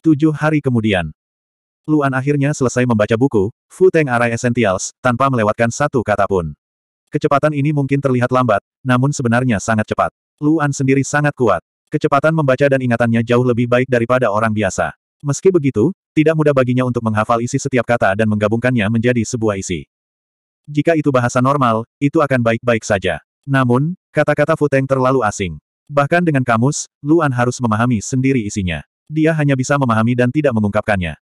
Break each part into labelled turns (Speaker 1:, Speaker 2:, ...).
Speaker 1: Tujuh hari kemudian. Luan akhirnya selesai membaca buku, Fu Teng Arai Essentials, tanpa melewatkan satu kata pun. Kecepatan ini mungkin terlihat lambat, namun sebenarnya sangat cepat. Luan sendiri sangat kuat. Kecepatan membaca dan ingatannya jauh lebih baik daripada orang biasa. Meski begitu, tidak mudah baginya untuk menghafal isi setiap kata dan menggabungkannya menjadi sebuah isi. Jika itu bahasa normal, itu akan baik-baik saja. Namun, kata-kata Fu Teng terlalu asing. Bahkan dengan kamus, Luan harus memahami sendiri isinya dia hanya bisa memahami dan tidak mengungkapkannya.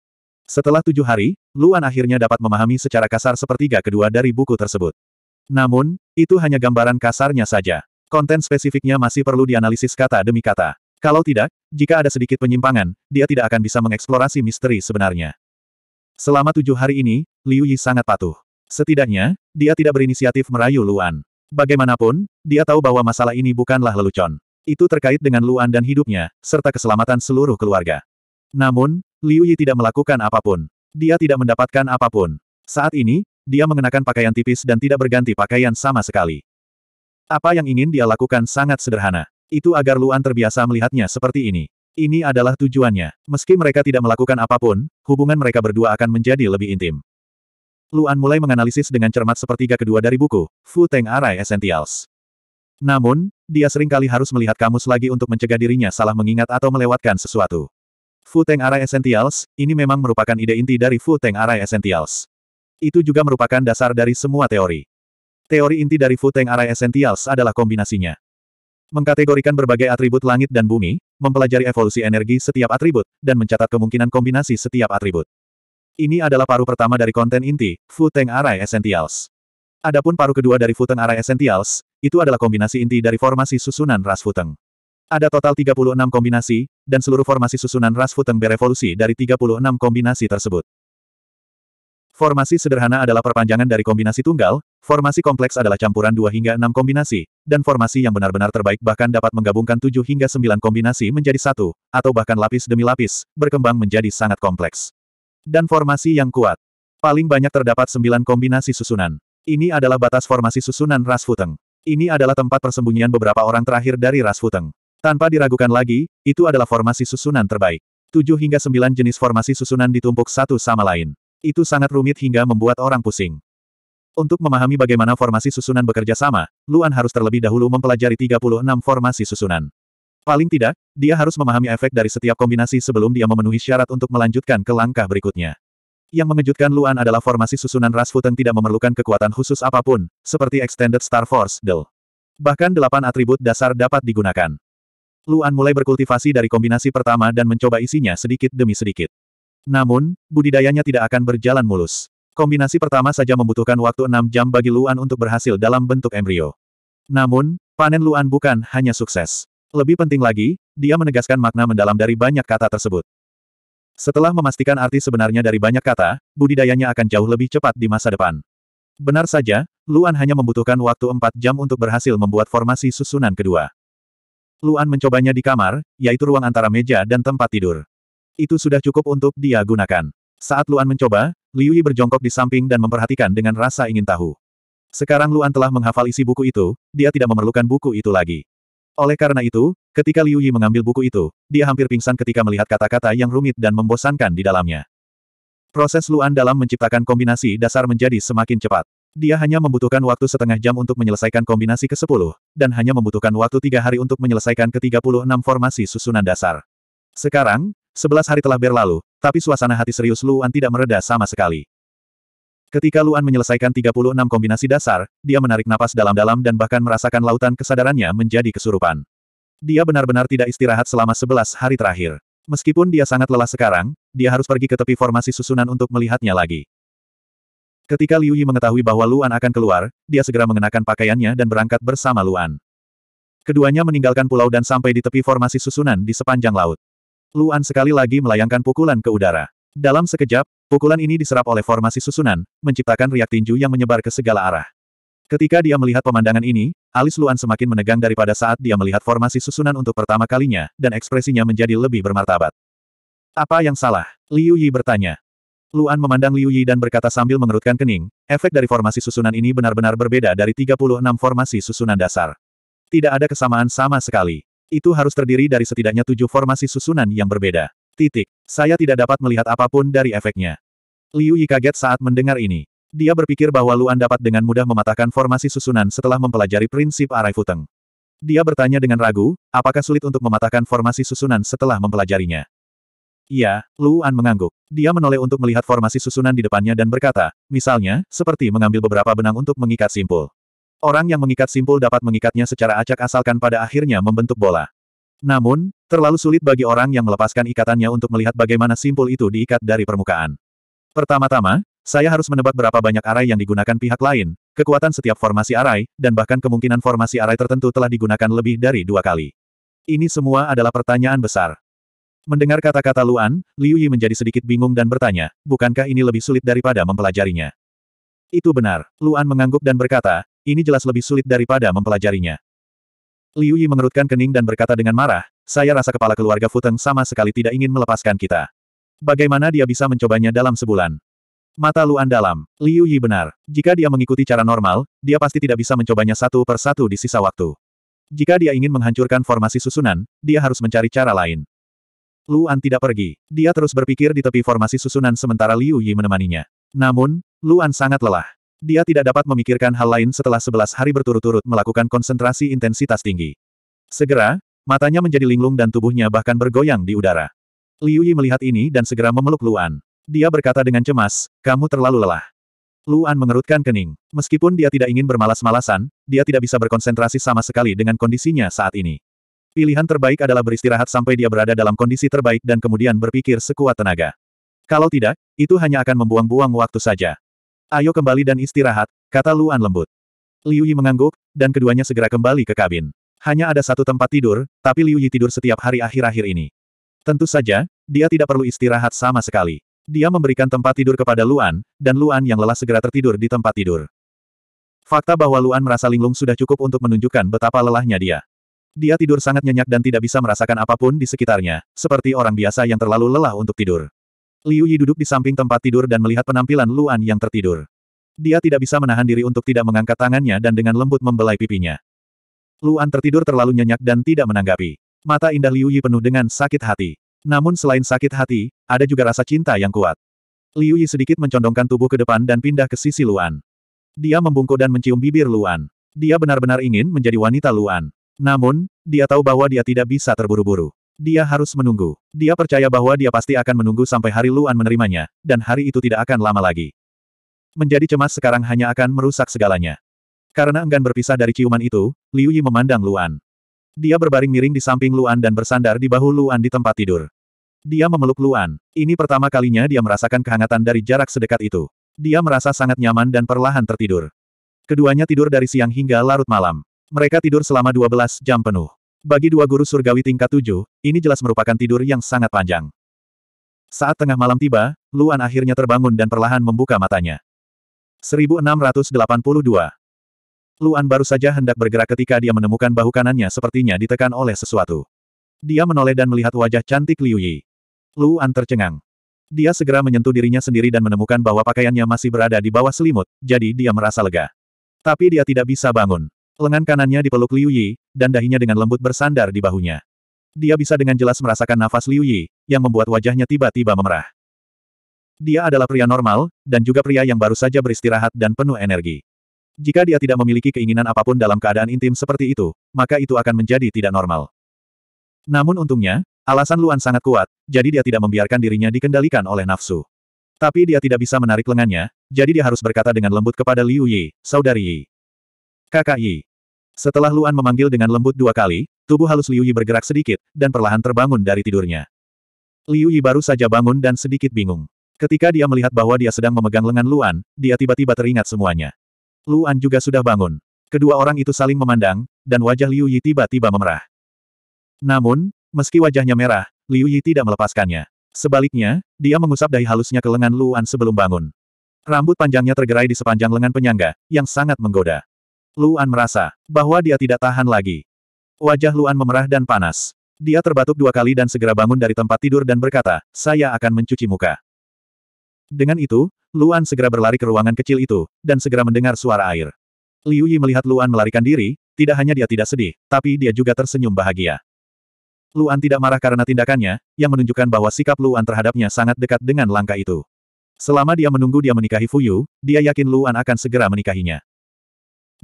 Speaker 1: Setelah tujuh hari, Luan akhirnya dapat memahami secara kasar sepertiga kedua dari buku tersebut. Namun, itu hanya gambaran kasarnya saja. Konten spesifiknya masih perlu dianalisis kata demi kata. Kalau tidak, jika ada sedikit penyimpangan, dia tidak akan bisa mengeksplorasi misteri sebenarnya. Selama tujuh hari ini, Liu Yi sangat patuh. Setidaknya, dia tidak berinisiatif merayu Luan. Bagaimanapun, dia tahu bahwa masalah ini bukanlah lelucon. Itu terkait dengan Luan dan hidupnya, serta keselamatan seluruh keluarga. Namun, Liu Yi tidak melakukan apapun. Dia tidak mendapatkan apapun. Saat ini, dia mengenakan pakaian tipis dan tidak berganti pakaian sama sekali. Apa yang ingin dia lakukan sangat sederhana. Itu agar Luan terbiasa melihatnya seperti ini. Ini adalah tujuannya. Meski mereka tidak melakukan apapun, hubungan mereka berdua akan menjadi lebih intim. Luan mulai menganalisis dengan cermat sepertiga kedua dari buku, Fu Teng Arai Essentials. Namun, dia seringkali harus melihat kamus lagi untuk mencegah dirinya salah mengingat atau melewatkan sesuatu. Fu Teng Arai Essentials, ini memang merupakan ide inti dari Fu Teng Arai Essentials. Itu juga merupakan dasar dari semua teori. Teori inti dari Fu Teng Arai Essentials adalah kombinasinya. Mengkategorikan berbagai atribut langit dan bumi, mempelajari evolusi energi setiap atribut, dan mencatat kemungkinan kombinasi setiap atribut. Ini adalah paruh pertama dari konten inti, Fu Teng Arai Essentials. Adapun paruh kedua dari Fu Teng Arai Essentials, itu adalah kombinasi inti dari formasi susunan ras futeng. Ada total 36 kombinasi, dan seluruh formasi susunan ras futeng berevolusi dari 36 kombinasi tersebut. Formasi sederhana adalah perpanjangan dari kombinasi tunggal, formasi kompleks adalah campuran 2 hingga 6 kombinasi, dan formasi yang benar-benar terbaik bahkan dapat menggabungkan 7 hingga 9 kombinasi menjadi satu, atau bahkan lapis demi lapis, berkembang menjadi sangat kompleks. Dan formasi yang kuat. Paling banyak terdapat 9 kombinasi susunan. Ini adalah batas formasi susunan ras futeng. Ini adalah tempat persembunyian beberapa orang terakhir dari ras futeng. Tanpa diragukan lagi, itu adalah formasi susunan terbaik. Tujuh hingga sembilan jenis formasi susunan ditumpuk satu sama lain. Itu sangat rumit hingga membuat orang pusing. Untuk memahami bagaimana formasi susunan bekerja sama, Luan harus terlebih dahulu mempelajari 36 formasi susunan. Paling tidak, dia harus memahami efek dari setiap kombinasi sebelum dia memenuhi syarat untuk melanjutkan ke langkah berikutnya. Yang mengejutkan Luan adalah formasi susunan ras Rasputin tidak memerlukan kekuatan khusus apapun, seperti Extended Star Force, Del. Bahkan delapan atribut dasar dapat digunakan. Luan mulai berkultivasi dari kombinasi pertama dan mencoba isinya sedikit demi sedikit. Namun, budidayanya tidak akan berjalan mulus. Kombinasi pertama saja membutuhkan waktu enam jam bagi Luan untuk berhasil dalam bentuk embrio. Namun, panen Luan bukan hanya sukses. Lebih penting lagi, dia menegaskan makna mendalam dari banyak kata tersebut. Setelah memastikan arti sebenarnya dari banyak kata, budidayanya akan jauh lebih cepat di masa depan. Benar saja, Luan hanya membutuhkan waktu 4 jam untuk berhasil membuat formasi susunan kedua. Luan mencobanya di kamar, yaitu ruang antara meja dan tempat tidur. Itu sudah cukup untuk dia gunakan. Saat Luan mencoba, Liu Yi berjongkok di samping dan memperhatikan dengan rasa ingin tahu. Sekarang Luan telah menghafal isi buku itu, dia tidak memerlukan buku itu lagi. Oleh karena itu, ketika Liu Yi mengambil buku itu, dia hampir pingsan ketika melihat kata-kata yang rumit dan membosankan di dalamnya. Proses Luan dalam menciptakan kombinasi dasar menjadi semakin cepat. Dia hanya membutuhkan waktu setengah jam untuk menyelesaikan kombinasi ke-10, dan hanya membutuhkan waktu tiga hari untuk menyelesaikan ke-36 formasi susunan dasar. Sekarang, sebelas hari telah berlalu, tapi suasana hati serius Luan tidak mereda sama sekali. Ketika Luan menyelesaikan 36 kombinasi dasar, dia menarik napas dalam-dalam dan bahkan merasakan lautan kesadarannya menjadi kesurupan. Dia benar-benar tidak istirahat selama 11 hari terakhir. Meskipun dia sangat lelah sekarang, dia harus pergi ke tepi formasi susunan untuk melihatnya lagi. Ketika Liu Yi mengetahui bahwa Luan akan keluar, dia segera mengenakan pakaiannya dan berangkat bersama Luan. Keduanya meninggalkan pulau dan sampai di tepi formasi susunan di sepanjang laut. Luan sekali lagi melayangkan pukulan ke udara. Dalam sekejap, pukulan ini diserap oleh formasi susunan, menciptakan riak tinju yang menyebar ke segala arah. Ketika dia melihat pemandangan ini, alis Luan semakin menegang daripada saat dia melihat formasi susunan untuk pertama kalinya, dan ekspresinya menjadi lebih bermartabat. Apa yang salah? Liu Yi bertanya. Luan memandang Liu Yi dan berkata sambil mengerutkan kening, efek dari formasi susunan ini benar-benar berbeda dari 36 formasi susunan dasar. Tidak ada kesamaan sama sekali. Itu harus terdiri dari setidaknya tujuh formasi susunan yang berbeda. Titik. Saya tidak dapat melihat apapun dari efeknya. Liu Yi kaget saat mendengar ini. Dia berpikir bahwa Luan dapat dengan mudah mematahkan formasi susunan setelah mempelajari prinsip arai futeng. Dia bertanya dengan ragu, apakah sulit untuk mematahkan formasi susunan setelah mempelajarinya. Iya, Luan mengangguk. Dia menoleh untuk melihat formasi susunan di depannya dan berkata, misalnya, seperti mengambil beberapa benang untuk mengikat simpul. Orang yang mengikat simpul dapat mengikatnya secara acak asalkan pada akhirnya membentuk bola. Namun, terlalu sulit bagi orang yang melepaskan ikatannya untuk melihat bagaimana simpul itu diikat dari permukaan. Pertama-tama, saya harus menebak berapa banyak arai yang digunakan pihak lain, kekuatan setiap formasi arai, dan bahkan kemungkinan formasi arai tertentu telah digunakan lebih dari dua kali. Ini semua adalah pertanyaan besar. Mendengar kata-kata Luan, Liu Yi menjadi sedikit bingung dan bertanya, bukankah ini lebih sulit daripada mempelajarinya? Itu benar, Luan mengangguk dan berkata, ini jelas lebih sulit daripada mempelajarinya. Liu Yi mengerutkan kening dan berkata dengan marah, saya rasa kepala keluarga Futeng sama sekali tidak ingin melepaskan kita. Bagaimana dia bisa mencobanya dalam sebulan? Mata Luan dalam, Liu Yi benar. Jika dia mengikuti cara normal, dia pasti tidak bisa mencobanya satu per satu di sisa waktu. Jika dia ingin menghancurkan formasi susunan, dia harus mencari cara lain. Luan tidak pergi. Dia terus berpikir di tepi formasi susunan sementara Liu Yi menemaninya. Namun, Luan sangat lelah. Dia tidak dapat memikirkan hal lain setelah sebelas hari berturut-turut melakukan konsentrasi intensitas tinggi. Segera, matanya menjadi linglung dan tubuhnya bahkan bergoyang di udara. Liu Yi melihat ini dan segera memeluk Luan. Dia berkata dengan cemas, kamu terlalu lelah. Luan mengerutkan kening. Meskipun dia tidak ingin bermalas-malasan, dia tidak bisa berkonsentrasi sama sekali dengan kondisinya saat ini. Pilihan terbaik adalah beristirahat sampai dia berada dalam kondisi terbaik dan kemudian berpikir sekuat tenaga. Kalau tidak, itu hanya akan membuang-buang waktu saja. Ayo kembali dan istirahat, kata Luan lembut. Liu Yi mengangguk, dan keduanya segera kembali ke kabin. Hanya ada satu tempat tidur, tapi Liu Yi tidur setiap hari akhir-akhir ini. Tentu saja, dia tidak perlu istirahat sama sekali. Dia memberikan tempat tidur kepada Luan, dan Luan yang lelah segera tertidur di tempat tidur. Fakta bahwa Luan merasa linglung sudah cukup untuk menunjukkan betapa lelahnya dia. Dia tidur sangat nyenyak dan tidak bisa merasakan apapun di sekitarnya, seperti orang biasa yang terlalu lelah untuk tidur. Liu Yi duduk di samping tempat tidur dan melihat penampilan Luan yang tertidur. Dia tidak bisa menahan diri untuk tidak mengangkat tangannya dan dengan lembut membelai pipinya. Luan tertidur terlalu nyenyak dan tidak menanggapi. Mata indah Liu Yi penuh dengan sakit hati. Namun selain sakit hati, ada juga rasa cinta yang kuat. Liu Yi sedikit mencondongkan tubuh ke depan dan pindah ke sisi Luan. Dia membungkuk dan mencium bibir Luan. Dia benar-benar ingin menjadi wanita Luan. Namun, dia tahu bahwa dia tidak bisa terburu-buru. Dia harus menunggu. Dia percaya bahwa dia pasti akan menunggu sampai hari Luan menerimanya, dan hari itu tidak akan lama lagi. Menjadi cemas sekarang hanya akan merusak segalanya. Karena enggan berpisah dari ciuman itu, Liu Yi memandang Luan. Dia berbaring miring di samping Luan dan bersandar di bahu Luan di tempat tidur. Dia memeluk Luan. Ini pertama kalinya dia merasakan kehangatan dari jarak sedekat itu. Dia merasa sangat nyaman dan perlahan tertidur. Keduanya tidur dari siang hingga larut malam. Mereka tidur selama 12 jam penuh. Bagi dua guru surgawi tingkat tujuh, ini jelas merupakan tidur yang sangat panjang. Saat tengah malam tiba, Luan akhirnya terbangun dan perlahan membuka matanya. 1682 Luan baru saja hendak bergerak ketika dia menemukan bahu kanannya sepertinya ditekan oleh sesuatu. Dia menoleh dan melihat wajah cantik Liu Yi. Luan tercengang. Dia segera menyentuh dirinya sendiri dan menemukan bahwa pakaiannya masih berada di bawah selimut, jadi dia merasa lega. Tapi dia tidak bisa bangun. Lengan kanannya dipeluk Liu Yi, dan dahinya dengan lembut bersandar di bahunya. Dia bisa dengan jelas merasakan nafas Liu Yi, yang membuat wajahnya tiba-tiba memerah. Dia adalah pria normal, dan juga pria yang baru saja beristirahat dan penuh energi. Jika dia tidak memiliki keinginan apapun dalam keadaan intim seperti itu, maka itu akan menjadi tidak normal. Namun untungnya, alasan Luan sangat kuat, jadi dia tidak membiarkan dirinya dikendalikan oleh nafsu. Tapi dia tidak bisa menarik lengannya, jadi dia harus berkata dengan lembut kepada Liu Yi, Saudari Yi. Kakak Yi. Setelah Luan memanggil dengan lembut dua kali, tubuh halus Liu Yi bergerak sedikit, dan perlahan terbangun dari tidurnya. Liu Yi baru saja bangun dan sedikit bingung. Ketika dia melihat bahwa dia sedang memegang lengan Luan, dia tiba-tiba teringat semuanya. Luan juga sudah bangun. Kedua orang itu saling memandang, dan wajah Liu Yi tiba-tiba memerah. Namun, meski wajahnya merah, Liu Yi tidak melepaskannya. Sebaliknya, dia mengusap dahi halusnya ke lengan Luan sebelum bangun. Rambut panjangnya tergerai di sepanjang lengan penyangga, yang sangat menggoda. Luan merasa bahwa dia tidak tahan lagi. Wajah Luan memerah dan panas. Dia terbatuk dua kali dan segera bangun dari tempat tidur dan berkata, saya akan mencuci muka. Dengan itu, Luan segera berlari ke ruangan kecil itu, dan segera mendengar suara air. Liu Yi melihat Luan melarikan diri, tidak hanya dia tidak sedih, tapi dia juga tersenyum bahagia. Luan tidak marah karena tindakannya, yang menunjukkan bahwa sikap Luan terhadapnya sangat dekat dengan langkah itu. Selama dia menunggu dia menikahi Fuyu, dia yakin Luan akan segera menikahinya.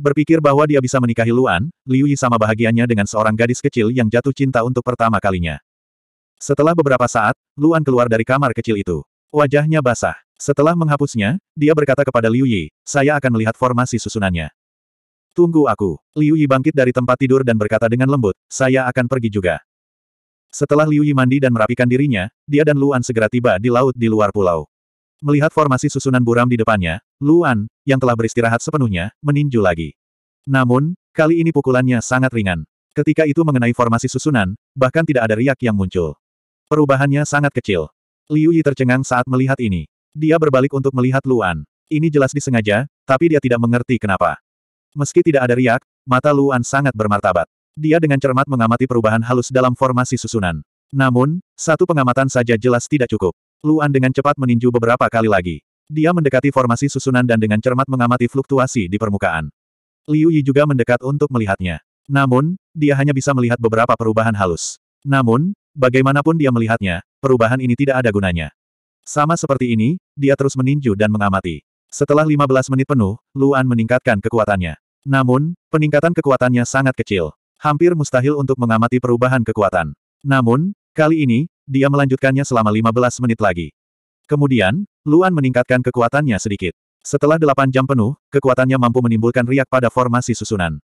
Speaker 1: Berpikir bahwa dia bisa menikahi Luan, Liu Yi sama bahagianya dengan seorang gadis kecil yang jatuh cinta untuk pertama kalinya. Setelah beberapa saat, Luan keluar dari kamar kecil itu. Wajahnya basah. Setelah menghapusnya, dia berkata kepada Liu Yi, saya akan melihat formasi susunannya. Tunggu aku. Liu Yi bangkit dari tempat tidur dan berkata dengan lembut, saya akan pergi juga. Setelah Liu Yi mandi dan merapikan dirinya, dia dan Luan segera tiba di laut di luar pulau. Melihat formasi susunan buram di depannya, Luan, yang telah beristirahat sepenuhnya, meninju lagi. Namun, kali ini pukulannya sangat ringan. Ketika itu mengenai formasi susunan, bahkan tidak ada riak yang muncul. Perubahannya sangat kecil. Liu Yi tercengang saat melihat ini. Dia berbalik untuk melihat Luan. Ini jelas disengaja, tapi dia tidak mengerti kenapa. Meski tidak ada riak, mata Luan sangat bermartabat. Dia dengan cermat mengamati perubahan halus dalam formasi susunan. Namun, satu pengamatan saja jelas tidak cukup. Luan dengan cepat meninju beberapa kali lagi. Dia mendekati formasi susunan dan dengan cermat mengamati fluktuasi di permukaan. Liu Yi juga mendekat untuk melihatnya. Namun, dia hanya bisa melihat beberapa perubahan halus. Namun, bagaimanapun dia melihatnya, perubahan ini tidak ada gunanya. Sama seperti ini, dia terus meninju dan mengamati. Setelah 15 menit penuh, Luan meningkatkan kekuatannya. Namun, peningkatan kekuatannya sangat kecil. Hampir mustahil untuk mengamati perubahan kekuatan. Namun, kali ini, dia melanjutkannya selama 15 menit lagi. Kemudian, Luan meningkatkan kekuatannya sedikit. Setelah 8 jam penuh, kekuatannya mampu menimbulkan riak pada formasi susunan.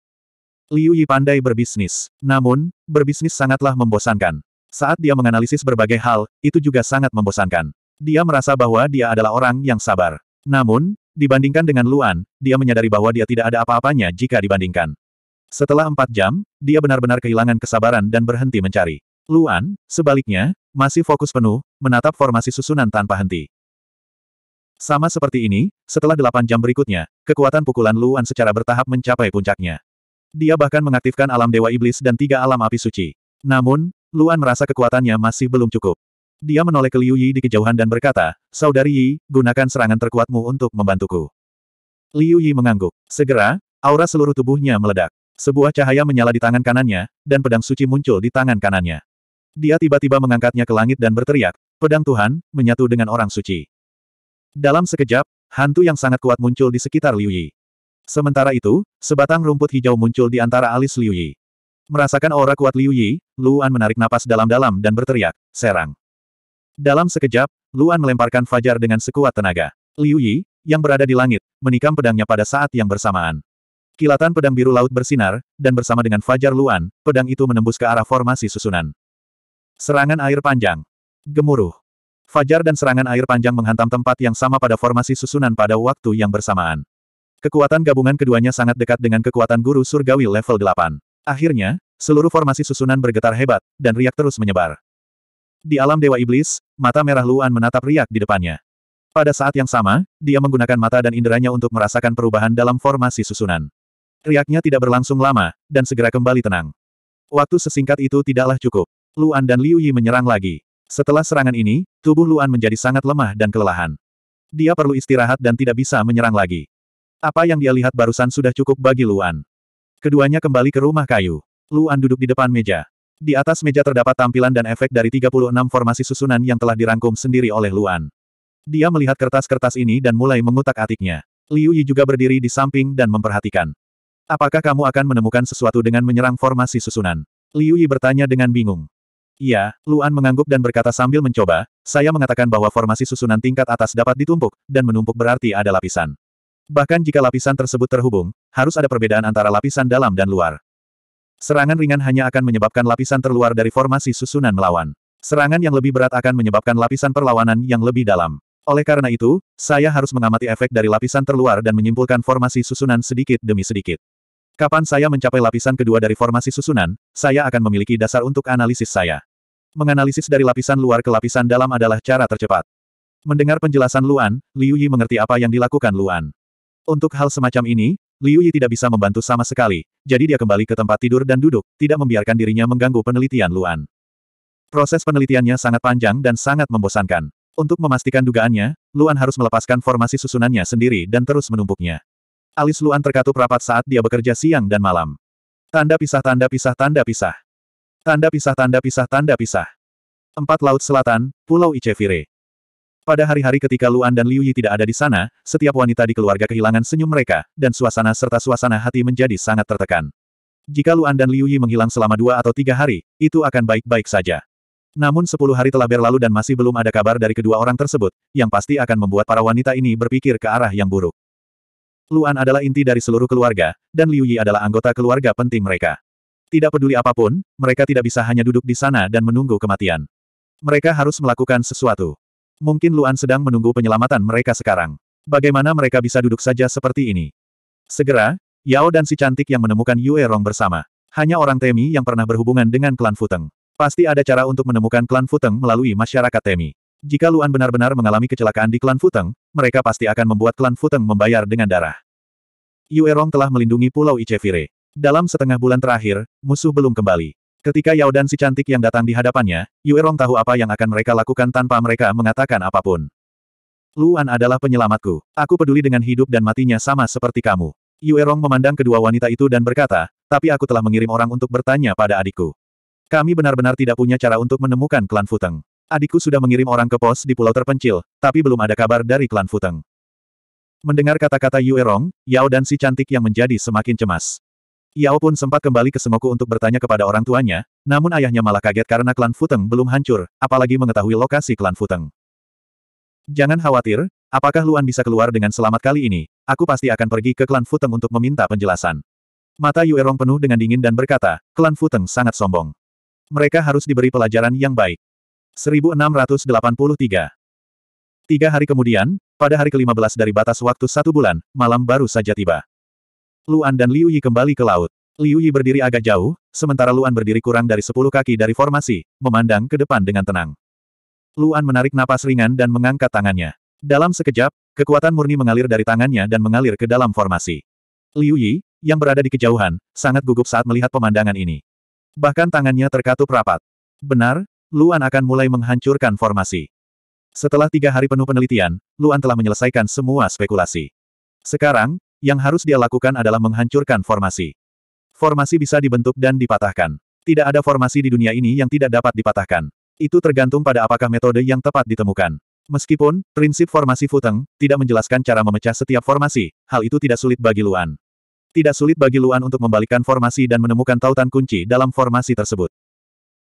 Speaker 1: Liu Yi pandai berbisnis. Namun, berbisnis sangatlah membosankan. Saat dia menganalisis berbagai hal, itu juga sangat membosankan. Dia merasa bahwa dia adalah orang yang sabar. Namun, dibandingkan dengan Luan, dia menyadari bahwa dia tidak ada apa-apanya jika dibandingkan. Setelah empat jam, dia benar-benar kehilangan kesabaran dan berhenti mencari. Luan, sebaliknya, masih fokus penuh, menatap formasi susunan tanpa henti. Sama seperti ini, setelah delapan jam berikutnya, kekuatan pukulan Luan secara bertahap mencapai puncaknya. Dia bahkan mengaktifkan alam Dewa Iblis dan tiga alam api suci. Namun, Luan merasa kekuatannya masih belum cukup. Dia menoleh ke Liu Yi di kejauhan dan berkata, Saudari Yi, gunakan serangan terkuatmu untuk membantuku. Liu Yi mengangguk. Segera, aura seluruh tubuhnya meledak. Sebuah cahaya menyala di tangan kanannya, dan pedang suci muncul di tangan kanannya. Dia tiba-tiba mengangkatnya ke langit dan berteriak, pedang Tuhan, menyatu dengan orang suci. Dalam sekejap, hantu yang sangat kuat muncul di sekitar Liu Yi. Sementara itu, sebatang rumput hijau muncul di antara alis Liu Yi. Merasakan aura kuat Liu Yi, Luan menarik napas dalam-dalam dan berteriak, serang. Dalam sekejap, Luan melemparkan Fajar dengan sekuat tenaga. Liu Yi, yang berada di langit, menikam pedangnya pada saat yang bersamaan. Kilatan pedang biru laut bersinar, dan bersama dengan Fajar Luan, pedang itu menembus ke arah formasi susunan. Serangan air panjang. Gemuruh. Fajar dan serangan air panjang menghantam tempat yang sama pada formasi susunan pada waktu yang bersamaan. Kekuatan gabungan keduanya sangat dekat dengan kekuatan guru surgawi level 8. Akhirnya, seluruh formasi susunan bergetar hebat, dan riak terus menyebar. Di alam Dewa Iblis, mata merah Luan menatap riak di depannya. Pada saat yang sama, dia menggunakan mata dan inderanya untuk merasakan perubahan dalam formasi susunan. Riaknya tidak berlangsung lama, dan segera kembali tenang. Waktu sesingkat itu tidaklah cukup. Luan dan Liu Yi menyerang lagi. Setelah serangan ini, tubuh Luan menjadi sangat lemah dan kelelahan. Dia perlu istirahat dan tidak bisa menyerang lagi. Apa yang dia lihat barusan sudah cukup bagi Luan. Keduanya kembali ke rumah kayu. Luan duduk di depan meja. Di atas meja terdapat tampilan dan efek dari 36 formasi susunan yang telah dirangkum sendiri oleh Luan. Dia melihat kertas-kertas ini dan mulai mengutak-atiknya. Liu Yi juga berdiri di samping dan memperhatikan. Apakah kamu akan menemukan sesuatu dengan menyerang formasi susunan? Liu Yi bertanya dengan bingung. Iya, Luan mengangguk dan berkata sambil mencoba, saya mengatakan bahwa formasi susunan tingkat atas dapat ditumpuk, dan menumpuk berarti ada lapisan. Bahkan jika lapisan tersebut terhubung, harus ada perbedaan antara lapisan dalam dan luar. Serangan ringan hanya akan menyebabkan lapisan terluar dari formasi susunan melawan. Serangan yang lebih berat akan menyebabkan lapisan perlawanan yang lebih dalam. Oleh karena itu, saya harus mengamati efek dari lapisan terluar dan menyimpulkan formasi susunan sedikit demi sedikit. Kapan saya mencapai lapisan kedua dari formasi susunan, saya akan memiliki dasar untuk analisis saya. Menganalisis dari lapisan luar ke lapisan dalam adalah cara tercepat. Mendengar penjelasan Luan, Liu Yi mengerti apa yang dilakukan Luan. Untuk hal semacam ini, Liu Yi tidak bisa membantu sama sekali, jadi dia kembali ke tempat tidur dan duduk, tidak membiarkan dirinya mengganggu penelitian Luan. Proses penelitiannya sangat panjang dan sangat membosankan. Untuk memastikan dugaannya, Luan harus melepaskan formasi susunannya sendiri dan terus menumpuknya. Alis Luan terkatup rapat saat dia bekerja siang dan malam. Tanda pisah tanda pisah tanda pisah. Tanda pisah tanda pisah tanda pisah. Empat Laut Selatan, Pulau Icevire. Pada hari-hari ketika Luan dan Liu Yi tidak ada di sana, setiap wanita di keluarga kehilangan senyum mereka, dan suasana serta suasana hati menjadi sangat tertekan. Jika Luan dan Liu Yi menghilang selama dua atau tiga hari, itu akan baik-baik saja. Namun sepuluh hari telah berlalu dan masih belum ada kabar dari kedua orang tersebut, yang pasti akan membuat para wanita ini berpikir ke arah yang buruk. Luan adalah inti dari seluruh keluarga, dan Liu Yi adalah anggota keluarga penting mereka. Tidak peduli apapun, mereka tidak bisa hanya duduk di sana dan menunggu kematian. Mereka harus melakukan sesuatu. Mungkin Luan sedang menunggu penyelamatan mereka sekarang. Bagaimana mereka bisa duduk saja seperti ini? Segera, Yao dan si cantik yang menemukan Yue Rong bersama. Hanya orang Temi yang pernah berhubungan dengan klan Futeng. Pasti ada cara untuk menemukan klan Futeng melalui masyarakat Temi. Jika Luan benar-benar mengalami kecelakaan di klan Futeng, mereka pasti akan membuat klan Futeng membayar dengan darah. Yue Rong telah melindungi Pulau Ichevire. Dalam setengah bulan terakhir, musuh belum kembali. Ketika Yao dan si cantik yang datang di hadapannya, Yue Rong tahu apa yang akan mereka lakukan tanpa mereka mengatakan apapun. Luan adalah penyelamatku. Aku peduli dengan hidup dan matinya sama seperti kamu. Yue Rong memandang kedua wanita itu dan berkata, tapi aku telah mengirim orang untuk bertanya pada adikku. Kami benar-benar tidak punya cara untuk menemukan klan Futeng. Adikku sudah mengirim orang ke pos di pulau terpencil, tapi belum ada kabar dari klan Futeng. Mendengar kata-kata Yue Rong, Yao dan si cantik yang menjadi semakin cemas. Yao pun sempat kembali ke Sengoku untuk bertanya kepada orang tuanya, namun ayahnya malah kaget karena klan Futeng belum hancur, apalagi mengetahui lokasi klan Futeng. Jangan khawatir, apakah Luan bisa keluar dengan selamat kali ini, aku pasti akan pergi ke klan Futeng untuk meminta penjelasan. Mata Yuerong penuh dengan dingin dan berkata, klan Futeng sangat sombong. Mereka harus diberi pelajaran yang baik. 1683 Tiga hari kemudian, pada hari ke-15 dari batas waktu satu bulan, malam baru saja tiba. Luan dan Liu Yi kembali ke laut. Liu Yi berdiri agak jauh, sementara Luan berdiri kurang dari sepuluh kaki dari formasi, memandang ke depan dengan tenang. Luan menarik napas ringan dan mengangkat tangannya. Dalam sekejap, kekuatan murni mengalir dari tangannya dan mengalir ke dalam formasi. Liu Yi, yang berada di kejauhan, sangat gugup saat melihat pemandangan ini. Bahkan tangannya terkatup rapat. Benar, Luan akan mulai menghancurkan formasi. Setelah tiga hari penuh penelitian, Luan telah menyelesaikan semua spekulasi. Sekarang, yang harus dia lakukan adalah menghancurkan formasi. Formasi bisa dibentuk dan dipatahkan. Tidak ada formasi di dunia ini yang tidak dapat dipatahkan. Itu tergantung pada apakah metode yang tepat ditemukan. Meskipun, prinsip formasi Futeng, tidak menjelaskan cara memecah setiap formasi, hal itu tidak sulit bagi Luan. Tidak sulit bagi Luan untuk membalikkan formasi dan menemukan tautan kunci dalam formasi tersebut.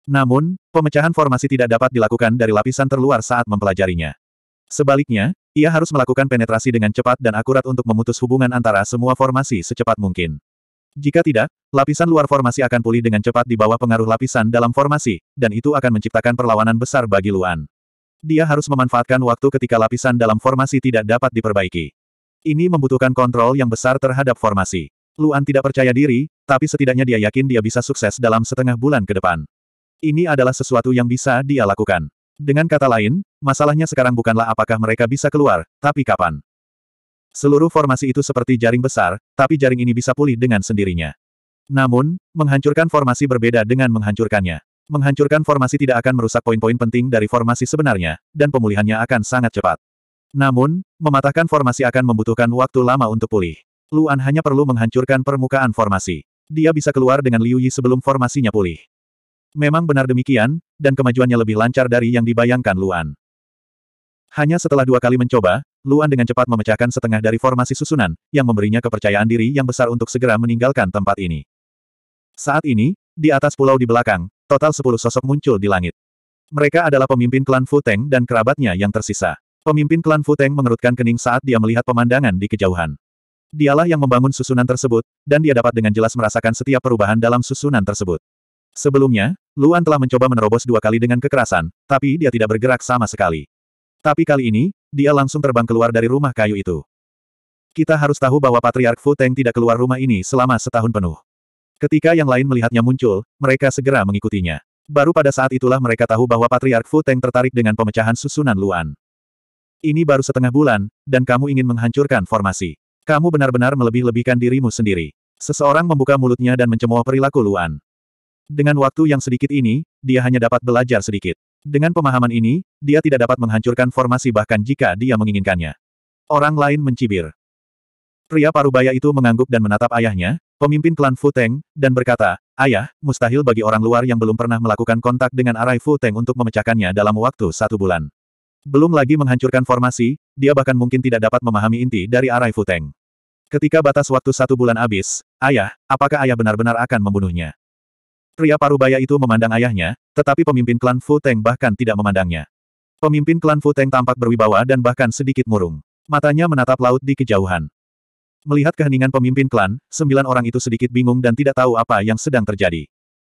Speaker 1: Namun, pemecahan formasi tidak dapat dilakukan dari lapisan terluar saat mempelajarinya. Sebaliknya, ia harus melakukan penetrasi dengan cepat dan akurat untuk memutus hubungan antara semua formasi secepat mungkin. Jika tidak, lapisan luar formasi akan pulih dengan cepat di bawah pengaruh lapisan dalam formasi, dan itu akan menciptakan perlawanan besar bagi Luan. Dia harus memanfaatkan waktu ketika lapisan dalam formasi tidak dapat diperbaiki. Ini membutuhkan kontrol yang besar terhadap formasi. Luan tidak percaya diri, tapi setidaknya dia yakin dia bisa sukses dalam setengah bulan ke depan. Ini adalah sesuatu yang bisa dia lakukan. Dengan kata lain, masalahnya sekarang bukanlah apakah mereka bisa keluar, tapi kapan. Seluruh formasi itu seperti jaring besar, tapi jaring ini bisa pulih dengan sendirinya. Namun, menghancurkan formasi berbeda dengan menghancurkannya. Menghancurkan formasi tidak akan merusak poin-poin penting dari formasi sebenarnya, dan pemulihannya akan sangat cepat. Namun, mematahkan formasi akan membutuhkan waktu lama untuk pulih. Luan hanya perlu menghancurkan permukaan formasi. Dia bisa keluar dengan Liu Yi sebelum formasinya pulih. Memang benar demikian, dan kemajuannya lebih lancar dari yang dibayangkan Luan. Hanya setelah dua kali mencoba, Luan dengan cepat memecahkan setengah dari formasi susunan, yang memberinya kepercayaan diri yang besar untuk segera meninggalkan tempat ini. Saat ini, di atas pulau di belakang, total sepuluh sosok muncul di langit. Mereka adalah pemimpin klan Futeng dan kerabatnya yang tersisa. Pemimpin klan Futeng mengerutkan kening saat dia melihat pemandangan di kejauhan. Dialah yang membangun susunan tersebut, dan dia dapat dengan jelas merasakan setiap perubahan dalam susunan tersebut. Sebelumnya, Luan telah mencoba menerobos dua kali dengan kekerasan, tapi dia tidak bergerak sama sekali. Tapi kali ini, dia langsung terbang keluar dari rumah kayu itu. Kita harus tahu bahwa Patriark Fu Teng tidak keluar rumah ini selama setahun penuh. Ketika yang lain melihatnya muncul, mereka segera mengikutinya. Baru pada saat itulah mereka tahu bahwa Patriark Fu Teng tertarik dengan pemecahan susunan Luan. Ini baru setengah bulan, dan kamu ingin menghancurkan formasi. Kamu benar-benar melebih-lebihkan dirimu sendiri. Seseorang membuka mulutnya dan mencemooh perilaku Luan. Dengan waktu yang sedikit ini, dia hanya dapat belajar sedikit. Dengan pemahaman ini, dia tidak dapat menghancurkan formasi bahkan jika dia menginginkannya. Orang lain mencibir. Pria parubaya itu mengangguk dan menatap ayahnya, pemimpin klan Futeng, dan berkata, Ayah, mustahil bagi orang luar yang belum pernah melakukan kontak dengan arai Futeng untuk memecahkannya dalam waktu satu bulan. Belum lagi menghancurkan formasi, dia bahkan mungkin tidak dapat memahami inti dari arai Futeng. Ketika batas waktu satu bulan habis, Ayah, apakah Ayah benar-benar akan membunuhnya? Pria parubaya itu memandang ayahnya, tetapi pemimpin klan Fu Teng bahkan tidak memandangnya. Pemimpin klan Fu Teng tampak berwibawa dan bahkan sedikit murung. Matanya menatap laut di kejauhan. Melihat keheningan pemimpin klan, sembilan orang itu sedikit bingung dan tidak tahu apa yang sedang terjadi.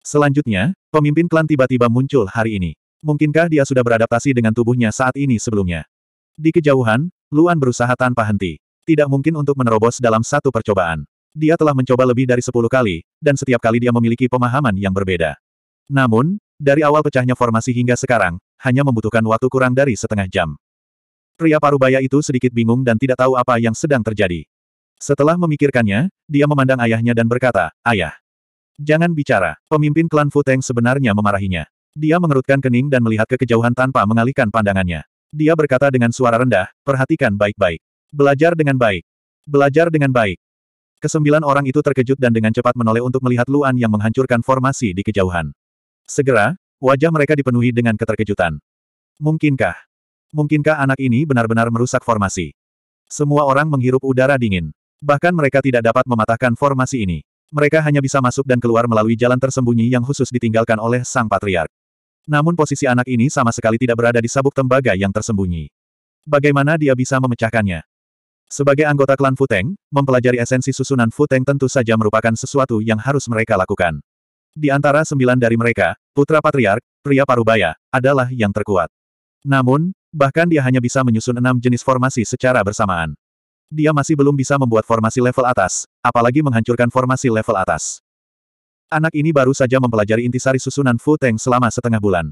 Speaker 1: Selanjutnya, pemimpin klan tiba-tiba muncul hari ini. Mungkinkah dia sudah beradaptasi dengan tubuhnya saat ini sebelumnya? Di kejauhan, Luan berusaha tanpa henti. Tidak mungkin untuk menerobos dalam satu percobaan. Dia telah mencoba lebih dari sepuluh kali, dan setiap kali dia memiliki pemahaman yang berbeda. Namun, dari awal pecahnya formasi hingga sekarang, hanya membutuhkan waktu kurang dari setengah jam. Pria parubaya itu sedikit bingung dan tidak tahu apa yang sedang terjadi. Setelah memikirkannya, dia memandang ayahnya dan berkata, Ayah, jangan bicara. Pemimpin klan Futeng sebenarnya memarahinya. Dia mengerutkan kening dan melihat ke kejauhan tanpa mengalihkan pandangannya. Dia berkata dengan suara rendah, perhatikan baik-baik. Belajar dengan baik. Belajar dengan baik. Kesembilan orang itu terkejut dan dengan cepat menoleh untuk melihat Luan yang menghancurkan formasi di kejauhan. Segera, wajah mereka dipenuhi dengan keterkejutan. Mungkinkah? Mungkinkah anak ini benar-benar merusak formasi? Semua orang menghirup udara dingin. Bahkan mereka tidak dapat mematahkan formasi ini. Mereka hanya bisa masuk dan keluar melalui jalan tersembunyi yang khusus ditinggalkan oleh sang patriark. Namun posisi anak ini sama sekali tidak berada di sabuk tembaga yang tersembunyi. Bagaimana dia bisa memecahkannya? Sebagai anggota klan Futeng, mempelajari esensi susunan Futeng tentu saja merupakan sesuatu yang harus mereka lakukan. Di antara sembilan dari mereka, putra patriark, pria parubaya, adalah yang terkuat. Namun, bahkan dia hanya bisa menyusun enam jenis formasi secara bersamaan. Dia masih belum bisa membuat formasi level atas, apalagi menghancurkan formasi level atas. Anak ini baru saja mempelajari intisari susunan Futeng selama setengah bulan.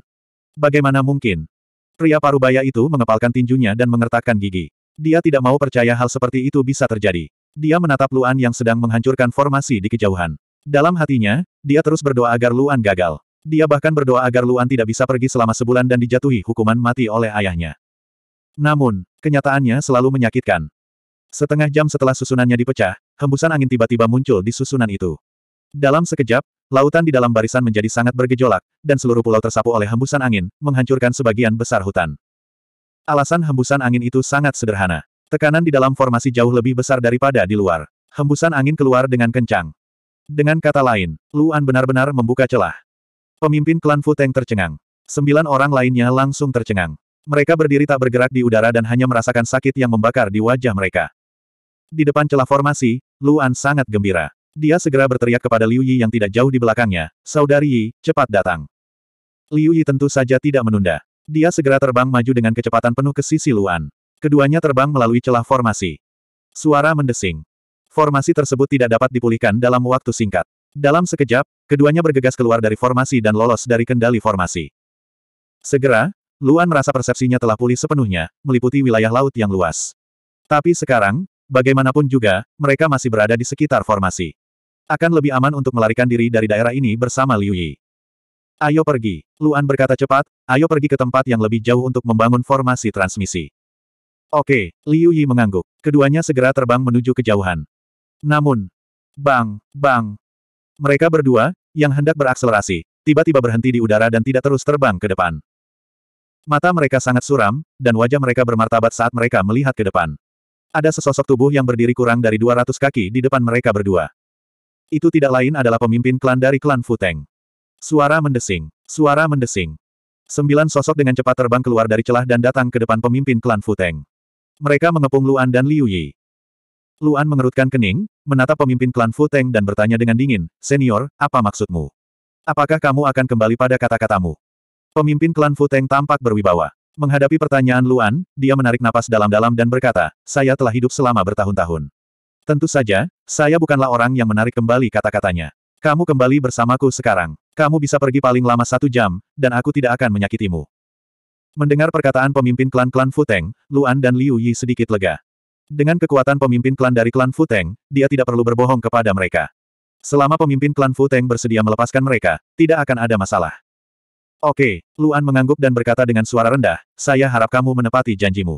Speaker 1: Bagaimana mungkin? Pria parubaya itu mengepalkan tinjunya dan mengertakkan gigi. Dia tidak mau percaya hal seperti itu bisa terjadi. Dia menatap Luan yang sedang menghancurkan formasi di kejauhan. Dalam hatinya, dia terus berdoa agar Luan gagal. Dia bahkan berdoa agar Luan tidak bisa pergi selama sebulan dan dijatuhi hukuman mati oleh ayahnya. Namun, kenyataannya selalu menyakitkan. Setengah jam setelah susunannya dipecah, hembusan angin tiba-tiba muncul di susunan itu. Dalam sekejap, lautan di dalam barisan menjadi sangat bergejolak, dan seluruh pulau tersapu oleh hembusan angin, menghancurkan sebagian besar hutan. Alasan hembusan angin itu sangat sederhana. Tekanan di dalam formasi jauh lebih besar daripada di luar. Hembusan angin keluar dengan kencang. Dengan kata lain, Luan benar-benar membuka celah. Pemimpin klan Futeng tercengang. Sembilan orang lainnya langsung tercengang. Mereka berdiri tak bergerak di udara dan hanya merasakan sakit yang membakar di wajah mereka. Di depan celah formasi, Luan sangat gembira. Dia segera berteriak kepada Liu Yi yang tidak jauh di belakangnya, Saudari Yi, cepat datang. Liu Yi tentu saja tidak menunda. Dia segera terbang maju dengan kecepatan penuh ke sisi Luan. Keduanya terbang melalui celah formasi. Suara mendesing. Formasi tersebut tidak dapat dipulihkan dalam waktu singkat. Dalam sekejap, keduanya bergegas keluar dari formasi dan lolos dari kendali formasi. Segera, Luan merasa persepsinya telah pulih sepenuhnya, meliputi wilayah laut yang luas. Tapi sekarang, bagaimanapun juga, mereka masih berada di sekitar formasi. Akan lebih aman untuk melarikan diri dari daerah ini bersama Liu Yi. Ayo pergi. Luan berkata cepat, ayo pergi ke tempat yang lebih jauh untuk membangun formasi transmisi. Oke, Liu Yi mengangguk. Keduanya segera terbang menuju kejauhan. Namun, bang, bang. Mereka berdua, yang hendak berakselerasi, tiba-tiba berhenti di udara dan tidak terus terbang ke depan. Mata mereka sangat suram, dan wajah mereka bermartabat saat mereka melihat ke depan. Ada sesosok tubuh yang berdiri kurang dari 200 kaki di depan mereka berdua. Itu tidak lain adalah pemimpin klan dari klan Futeng. Suara mendesing. Suara mendesing. Sembilan sosok dengan cepat terbang keluar dari celah dan datang ke depan pemimpin klan Futeng. Mereka mengepung Luan dan Liu Yi. Luan mengerutkan kening, menatap pemimpin klan Futeng dan bertanya dengan dingin, Senior, apa maksudmu? Apakah kamu akan kembali pada kata-katamu? Pemimpin klan Futeng tampak berwibawa. Menghadapi pertanyaan Luan, dia menarik napas dalam-dalam dan berkata, saya telah hidup selama bertahun-tahun. Tentu saja, saya bukanlah orang yang menarik kembali kata-katanya. Kamu kembali bersamaku sekarang. Kamu bisa pergi paling lama satu jam, dan aku tidak akan menyakitimu. Mendengar perkataan pemimpin klan-klan Futeng, Luan dan Liu Yi sedikit lega. Dengan kekuatan pemimpin klan dari klan Futeng, dia tidak perlu berbohong kepada mereka. Selama pemimpin klan Futeng bersedia melepaskan mereka, tidak akan ada masalah. Oke, Luan mengangguk dan berkata dengan suara rendah, saya harap kamu menepati janjimu.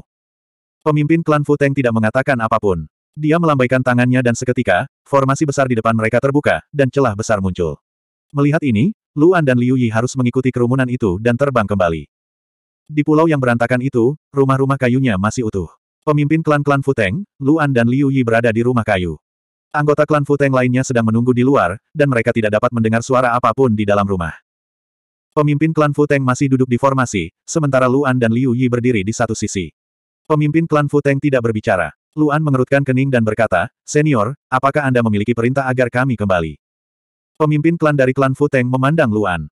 Speaker 1: Pemimpin klan Futeng tidak mengatakan apapun. Dia melambaikan tangannya dan seketika, formasi besar di depan mereka terbuka, dan celah besar muncul. Melihat ini, Luan dan Liu Yi harus mengikuti kerumunan itu dan terbang kembali. Di pulau yang berantakan itu, rumah-rumah kayunya masih utuh. Pemimpin klan-klan Futeng, Luan dan Liu Yi berada di rumah kayu. Anggota klan Futeng lainnya sedang menunggu di luar, dan mereka tidak dapat mendengar suara apapun di dalam rumah. Pemimpin klan Futeng masih duduk di formasi, sementara Luan dan Liu Yi berdiri di satu sisi. Pemimpin klan Futeng tidak berbicara. Luan mengerutkan kening dan berkata, Senior, apakah Anda memiliki perintah agar kami kembali? Pemimpin klan dari klan Futeng memandang Luan.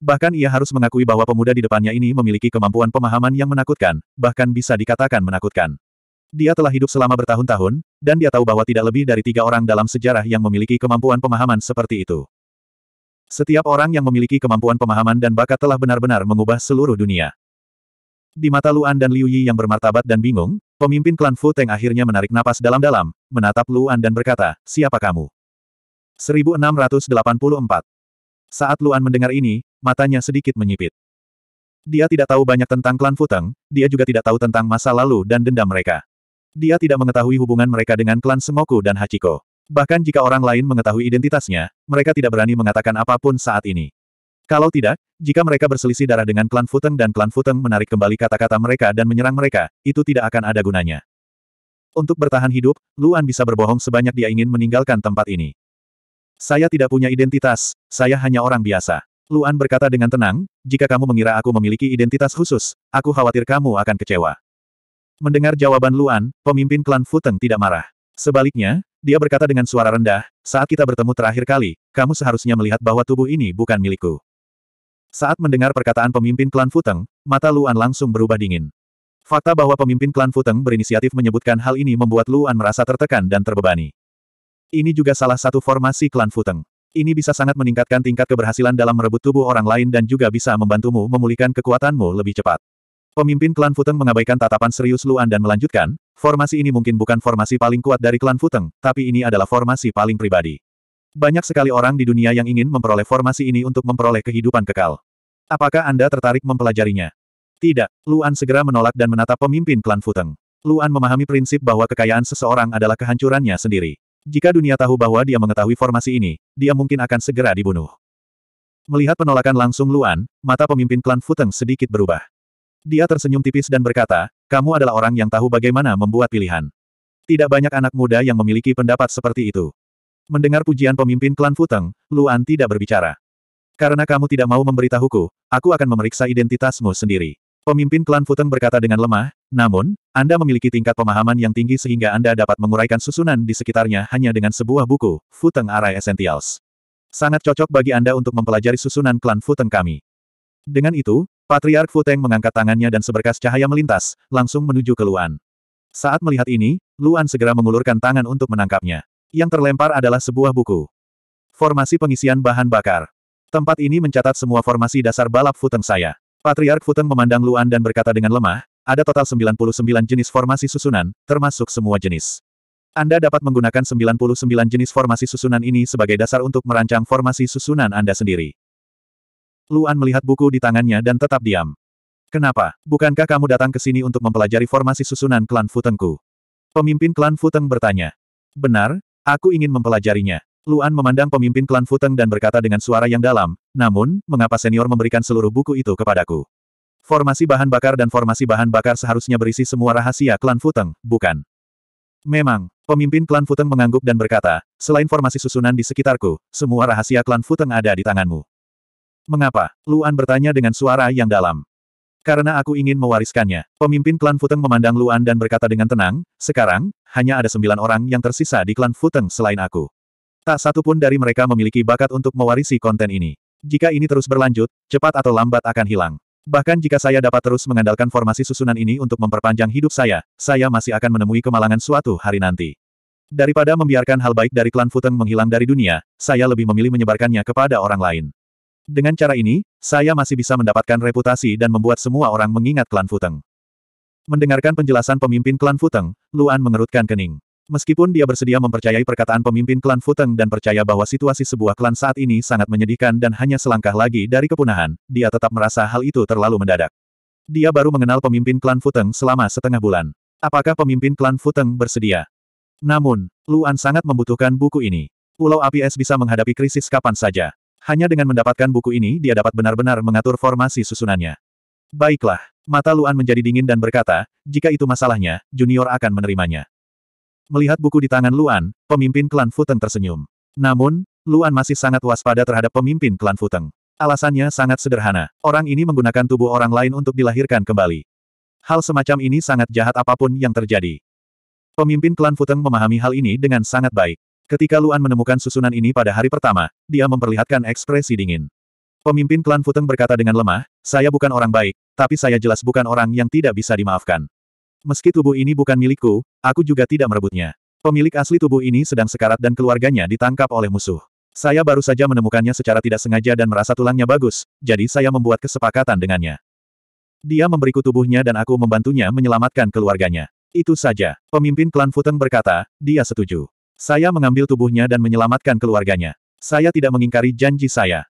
Speaker 1: Bahkan ia harus mengakui bahwa pemuda di depannya ini memiliki kemampuan pemahaman yang menakutkan, bahkan bisa dikatakan menakutkan. Dia telah hidup selama bertahun-tahun, dan dia tahu bahwa tidak lebih dari tiga orang dalam sejarah yang memiliki kemampuan pemahaman seperti itu. Setiap orang yang memiliki kemampuan pemahaman dan bakat telah benar-benar mengubah seluruh dunia. Di mata Luan dan Liu Yi yang bermartabat dan bingung, pemimpin klan Fu Teng akhirnya menarik napas dalam-dalam, menatap Luan dan berkata, siapa kamu? 1684. Saat Luan mendengar ini, matanya sedikit menyipit. Dia tidak tahu banyak tentang klan Futeng, dia juga tidak tahu tentang masa lalu dan dendam mereka. Dia tidak mengetahui hubungan mereka dengan klan Semoku dan Hachiko. Bahkan jika orang lain mengetahui identitasnya, mereka tidak berani mengatakan apapun saat ini. Kalau tidak, jika mereka berselisih darah dengan klan Futeng dan klan Futeng menarik kembali kata-kata mereka dan menyerang mereka, itu tidak akan ada gunanya. Untuk bertahan hidup, Luan bisa berbohong sebanyak dia ingin meninggalkan tempat ini. Saya tidak punya identitas, saya hanya orang biasa. Luan berkata dengan tenang, jika kamu mengira aku memiliki identitas khusus, aku khawatir kamu akan kecewa. Mendengar jawaban Luan, pemimpin klan Futeng tidak marah. Sebaliknya, dia berkata dengan suara rendah, saat kita bertemu terakhir kali, kamu seharusnya melihat bahwa tubuh ini bukan milikku. Saat mendengar perkataan pemimpin klan Futeng, mata Luan langsung berubah dingin. Fakta bahwa pemimpin klan Futeng berinisiatif menyebutkan hal ini membuat Luan merasa tertekan dan terbebani. Ini juga salah satu formasi klan Futeng. Ini bisa sangat meningkatkan tingkat keberhasilan dalam merebut tubuh orang lain dan juga bisa membantumu memulihkan kekuatanmu lebih cepat. Pemimpin klan Futeng mengabaikan tatapan serius Luan dan melanjutkan, formasi ini mungkin bukan formasi paling kuat dari klan Futeng, tapi ini adalah formasi paling pribadi. Banyak sekali orang di dunia yang ingin memperoleh formasi ini untuk memperoleh kehidupan kekal. Apakah Anda tertarik mempelajarinya? Tidak, Luan segera menolak dan menatap pemimpin klan Futeng. Luan memahami prinsip bahwa kekayaan seseorang adalah kehancurannya sendiri. Jika dunia tahu bahwa dia mengetahui formasi ini, dia mungkin akan segera dibunuh. Melihat penolakan langsung Luan, mata pemimpin klan Futeng sedikit berubah. Dia tersenyum tipis dan berkata, kamu adalah orang yang tahu bagaimana membuat pilihan. Tidak banyak anak muda yang memiliki pendapat seperti itu. Mendengar pujian pemimpin klan Futeng, Luan tidak berbicara. Karena kamu tidak mau memberitahuku, aku akan memeriksa identitasmu sendiri. Pemimpin klan Futeng berkata dengan lemah, namun, Anda memiliki tingkat pemahaman yang tinggi sehingga Anda dapat menguraikan susunan di sekitarnya hanya dengan sebuah buku, Futeng Arai Essentials. Sangat cocok bagi Anda untuk mempelajari susunan klan Futeng kami. Dengan itu, Patriark Futeng mengangkat tangannya dan seberkas cahaya melintas, langsung menuju ke Luan. Saat melihat ini, Luan segera mengulurkan tangan untuk menangkapnya. Yang terlempar adalah sebuah buku. Formasi pengisian bahan bakar. Tempat ini mencatat semua formasi dasar balap Futeng saya. Patriark Futen memandang Luan dan berkata dengan lemah, ada total 99 jenis formasi susunan, termasuk semua jenis. Anda dapat menggunakan 99 jenis formasi susunan ini sebagai dasar untuk merancang formasi susunan Anda sendiri. Luan melihat buku di tangannya dan tetap diam. Kenapa? Bukankah kamu datang ke sini untuk mempelajari formasi susunan klan Futengku? Pemimpin klan Futeng bertanya. Benar, aku ingin mempelajarinya. Luan memandang pemimpin klan Futeng dan berkata dengan suara yang dalam, namun, mengapa senior memberikan seluruh buku itu kepadaku? Formasi bahan bakar dan formasi bahan bakar seharusnya berisi semua rahasia klan Futeng, bukan? Memang, pemimpin klan Futeng mengangguk dan berkata, selain formasi susunan di sekitarku, semua rahasia klan Futeng ada di tanganmu. Mengapa? Luan bertanya dengan suara yang dalam. Karena aku ingin mewariskannya. Pemimpin klan Futeng memandang Luan dan berkata dengan tenang, sekarang, hanya ada sembilan orang yang tersisa di klan Futeng selain aku. Tak satu pun dari mereka memiliki bakat untuk mewarisi konten ini. Jika ini terus berlanjut, cepat atau lambat akan hilang. Bahkan jika saya dapat terus mengandalkan formasi susunan ini untuk memperpanjang hidup saya, saya masih akan menemui kemalangan suatu hari nanti. Daripada membiarkan hal baik dari klan Futeng menghilang dari dunia, saya lebih memilih menyebarkannya kepada orang lain. Dengan cara ini, saya masih bisa mendapatkan reputasi dan membuat semua orang mengingat klan Futeng. Mendengarkan penjelasan pemimpin klan Futeng, Luan mengerutkan kening. Meskipun dia bersedia mempercayai perkataan pemimpin klan Futeng dan percaya bahwa situasi sebuah klan saat ini sangat menyedihkan dan hanya selangkah lagi dari kepunahan, dia tetap merasa hal itu terlalu mendadak. Dia baru mengenal pemimpin klan Futeng selama setengah bulan. Apakah pemimpin klan Futeng bersedia? Namun, Luan sangat membutuhkan buku ini. Pulau Api Es bisa menghadapi krisis kapan saja. Hanya dengan mendapatkan buku ini dia dapat benar-benar mengatur formasi susunannya. Baiklah, mata Luan menjadi dingin dan berkata, jika itu masalahnya, Junior akan menerimanya. Melihat buku di tangan Luan, pemimpin klan Futeng tersenyum. Namun, Luan masih sangat waspada terhadap pemimpin klan Futeng. Alasannya sangat sederhana. Orang ini menggunakan tubuh orang lain untuk dilahirkan kembali. Hal semacam ini sangat jahat apapun yang terjadi. Pemimpin klan Futeng memahami hal ini dengan sangat baik. Ketika Luan menemukan susunan ini pada hari pertama, dia memperlihatkan ekspresi dingin. Pemimpin klan Futeng berkata dengan lemah, saya bukan orang baik, tapi saya jelas bukan orang yang tidak bisa dimaafkan. Meski tubuh ini bukan milikku, aku juga tidak merebutnya. Pemilik asli tubuh ini sedang sekarat dan keluarganya ditangkap oleh musuh. Saya baru saja menemukannya secara tidak sengaja dan merasa tulangnya bagus, jadi saya membuat kesepakatan dengannya. Dia memberiku tubuhnya dan aku membantunya menyelamatkan keluarganya. Itu saja, pemimpin klan Futeng berkata, dia setuju. Saya mengambil tubuhnya dan menyelamatkan keluarganya. Saya tidak mengingkari janji saya.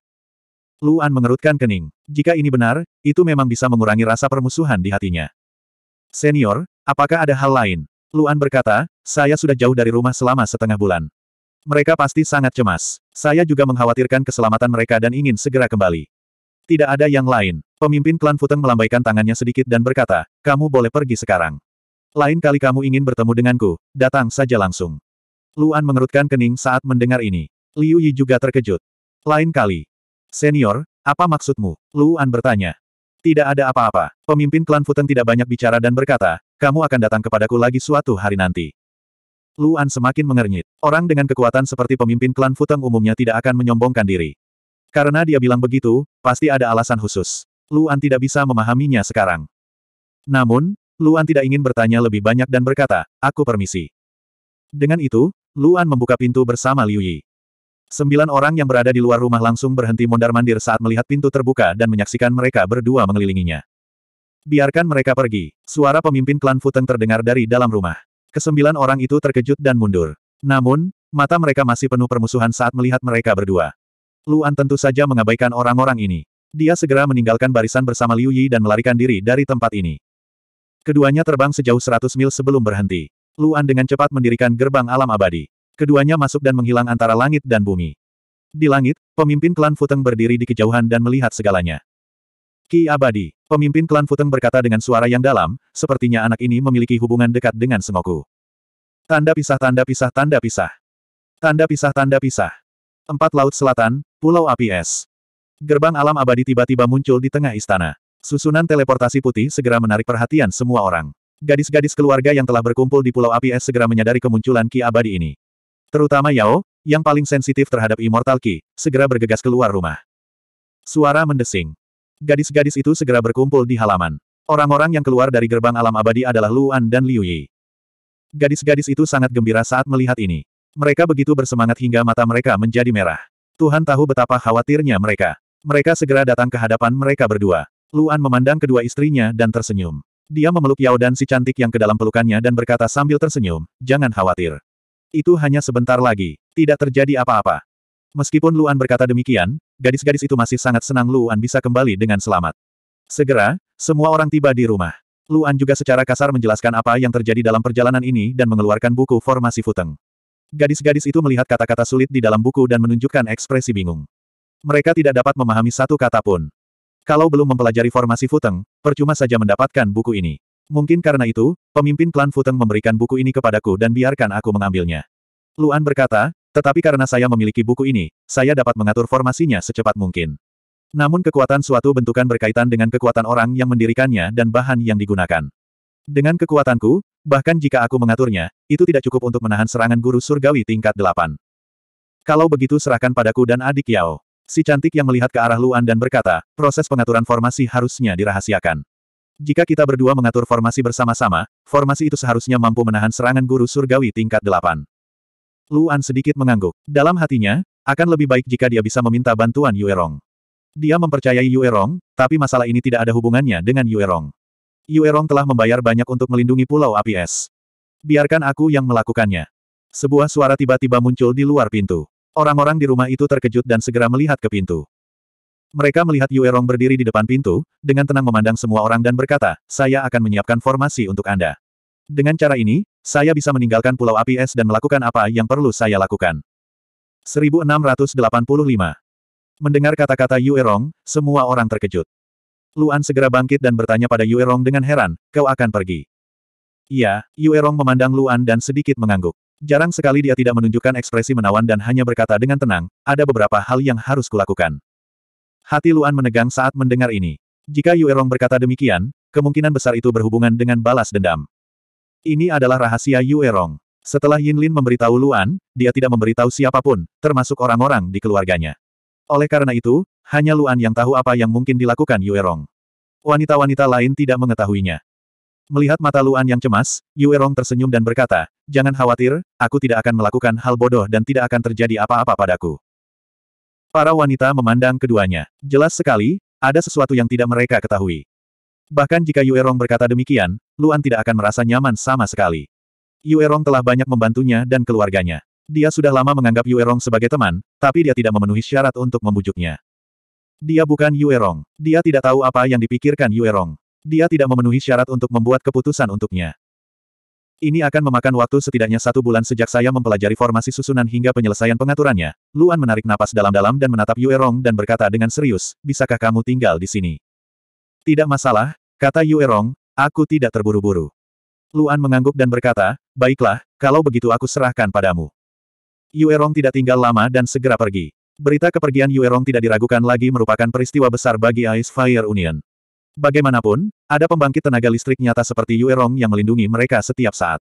Speaker 1: Luan mengerutkan kening. Jika ini benar, itu memang bisa mengurangi rasa permusuhan di hatinya. Senior, apakah ada hal lain? Luan berkata, saya sudah jauh dari rumah selama setengah bulan. Mereka pasti sangat cemas. Saya juga mengkhawatirkan keselamatan mereka dan ingin segera kembali. Tidak ada yang lain. Pemimpin klan Futeng melambaikan tangannya sedikit dan berkata, kamu boleh pergi sekarang. Lain kali kamu ingin bertemu denganku, datang saja langsung. Luan mengerutkan kening saat mendengar ini. Liu Yi juga terkejut. Lain kali. Senior, apa maksudmu? Luan bertanya. Tidak ada apa-apa. Pemimpin klan Futen tidak banyak bicara dan berkata, kamu akan datang kepadaku lagi suatu hari nanti. Luan semakin mengernyit. Orang dengan kekuatan seperti pemimpin klan Futeng umumnya tidak akan menyombongkan diri. Karena dia bilang begitu, pasti ada alasan khusus. Luan tidak bisa memahaminya sekarang. Namun, Luan tidak ingin bertanya lebih banyak dan berkata, aku permisi. Dengan itu, Luan membuka pintu bersama Liu Yi. Sembilan orang yang berada di luar rumah langsung berhenti mondar-mandir saat melihat pintu terbuka dan menyaksikan mereka berdua mengelilinginya. Biarkan mereka pergi. Suara pemimpin klan Futeng terdengar dari dalam rumah. Kesembilan orang itu terkejut dan mundur. Namun, mata mereka masih penuh permusuhan saat melihat mereka berdua. Luan tentu saja mengabaikan orang-orang ini. Dia segera meninggalkan barisan bersama Liu Yi dan melarikan diri dari tempat ini. Keduanya terbang sejauh 100 mil sebelum berhenti. Luan dengan cepat mendirikan gerbang alam abadi. Keduanya masuk dan menghilang antara langit dan bumi. Di langit, pemimpin klan Futeng berdiri di kejauhan dan melihat segalanya. Ki Abadi, pemimpin klan Futeng berkata dengan suara yang dalam, sepertinya anak ini memiliki hubungan dekat dengan semoku Tanda pisah tanda pisah tanda pisah. Tanda pisah tanda pisah. Empat Laut Selatan, Pulau Api Es. Gerbang alam abadi tiba-tiba muncul di tengah istana. Susunan teleportasi putih segera menarik perhatian semua orang. Gadis-gadis keluarga yang telah berkumpul di Pulau Api Es segera menyadari kemunculan Ki Abadi ini. Terutama Yao, yang paling sensitif terhadap Immortal Ki, segera bergegas keluar rumah. Suara mendesing. Gadis-gadis itu segera berkumpul di halaman. Orang-orang yang keluar dari gerbang alam abadi adalah Luan dan Liu Yi. Gadis-gadis itu sangat gembira saat melihat ini. Mereka begitu bersemangat hingga mata mereka menjadi merah. Tuhan tahu betapa khawatirnya mereka. Mereka segera datang ke hadapan mereka berdua. Luan memandang kedua istrinya dan tersenyum. Dia memeluk Yao dan si cantik yang ke dalam pelukannya dan berkata sambil tersenyum, jangan khawatir. Itu hanya sebentar lagi. Tidak terjadi apa-apa. Meskipun Luan berkata demikian, gadis-gadis itu masih sangat senang Luan bisa kembali dengan selamat. Segera, semua orang tiba di rumah. Luan juga secara kasar menjelaskan apa yang terjadi dalam perjalanan ini dan mengeluarkan buku formasi Futeng. Gadis-gadis itu melihat kata-kata sulit di dalam buku dan menunjukkan ekspresi bingung. Mereka tidak dapat memahami satu kata pun. Kalau belum mempelajari formasi Futeng, percuma saja mendapatkan buku ini. Mungkin karena itu, pemimpin klan Futeng memberikan buku ini kepadaku dan biarkan aku mengambilnya. Luan berkata, tetapi karena saya memiliki buku ini, saya dapat mengatur formasinya secepat mungkin. Namun kekuatan suatu bentukan berkaitan dengan kekuatan orang yang mendirikannya dan bahan yang digunakan. Dengan kekuatanku, bahkan jika aku mengaturnya, itu tidak cukup untuk menahan serangan guru surgawi tingkat delapan. Kalau begitu serahkan padaku dan adik Yao. Si cantik yang melihat ke arah Luan dan berkata, proses pengaturan formasi harusnya dirahasiakan. Jika kita berdua mengatur formasi bersama-sama, formasi itu seharusnya mampu menahan serangan guru surgawi tingkat delapan. Luan sedikit mengangguk. Dalam hatinya, akan lebih baik jika dia bisa meminta bantuan Yuerong. Dia mempercayai Yuerong, tapi masalah ini tidak ada hubungannya dengan Yuerong. Yuerong telah membayar banyak untuk melindungi Pulau Api Es. Biarkan aku yang melakukannya. Sebuah suara tiba-tiba muncul di luar pintu. Orang-orang di rumah itu terkejut dan segera melihat ke pintu. Mereka melihat Yue Rong berdiri di depan pintu, dengan tenang memandang semua orang dan berkata, saya akan menyiapkan formasi untuk Anda. Dengan cara ini, saya bisa meninggalkan Pulau Api Es dan melakukan apa yang perlu saya lakukan. 1685 Mendengar kata-kata Yue Rong, semua orang terkejut. Luan segera bangkit dan bertanya pada Yue Rong dengan heran, kau akan pergi. Iya, Rong memandang Luan dan sedikit mengangguk. Jarang sekali dia tidak menunjukkan ekspresi menawan dan hanya berkata dengan tenang, ada beberapa hal yang harus kulakukan. Hati Luan menegang saat mendengar ini. Jika Yuerong berkata demikian, kemungkinan besar itu berhubungan dengan balas dendam. Ini adalah rahasia Yuerong. Setelah Yin Lin memberitahu Luan, dia tidak memberitahu siapapun, termasuk orang-orang di keluarganya. Oleh karena itu, hanya Luan yang tahu apa yang mungkin dilakukan Yuerong. Wanita-wanita lain tidak mengetahuinya. Melihat mata Luan yang cemas, Yuerong tersenyum dan berkata, Jangan khawatir, aku tidak akan melakukan hal bodoh dan tidak akan terjadi apa-apa padaku. Para wanita memandang keduanya. Jelas sekali, ada sesuatu yang tidak mereka ketahui. Bahkan jika Yuerong berkata demikian, Luan tidak akan merasa nyaman sama sekali. Yuerong telah banyak membantunya dan keluarganya. Dia sudah lama menganggap Yuerong sebagai teman, tapi dia tidak memenuhi syarat untuk membujuknya. Dia bukan Yuerong. Dia tidak tahu apa yang dipikirkan Yuerong. Dia tidak memenuhi syarat untuk membuat keputusan untuknya. Ini akan memakan waktu setidaknya satu bulan sejak saya mempelajari formasi susunan hingga penyelesaian pengaturannya. Luan menarik napas dalam-dalam dan menatap Yue Rong dan berkata dengan serius, bisakah kamu tinggal di sini? Tidak masalah, kata Yue Rong, aku tidak terburu-buru. Luan mengangguk dan berkata, baiklah, kalau begitu aku serahkan padamu. Yue Rong tidak tinggal lama dan segera pergi. Berita kepergian Yue Rong tidak diragukan lagi merupakan peristiwa besar bagi Ice Fire Union. Bagaimanapun, ada pembangkit tenaga listrik nyata seperti Yuerong yang melindungi mereka setiap saat.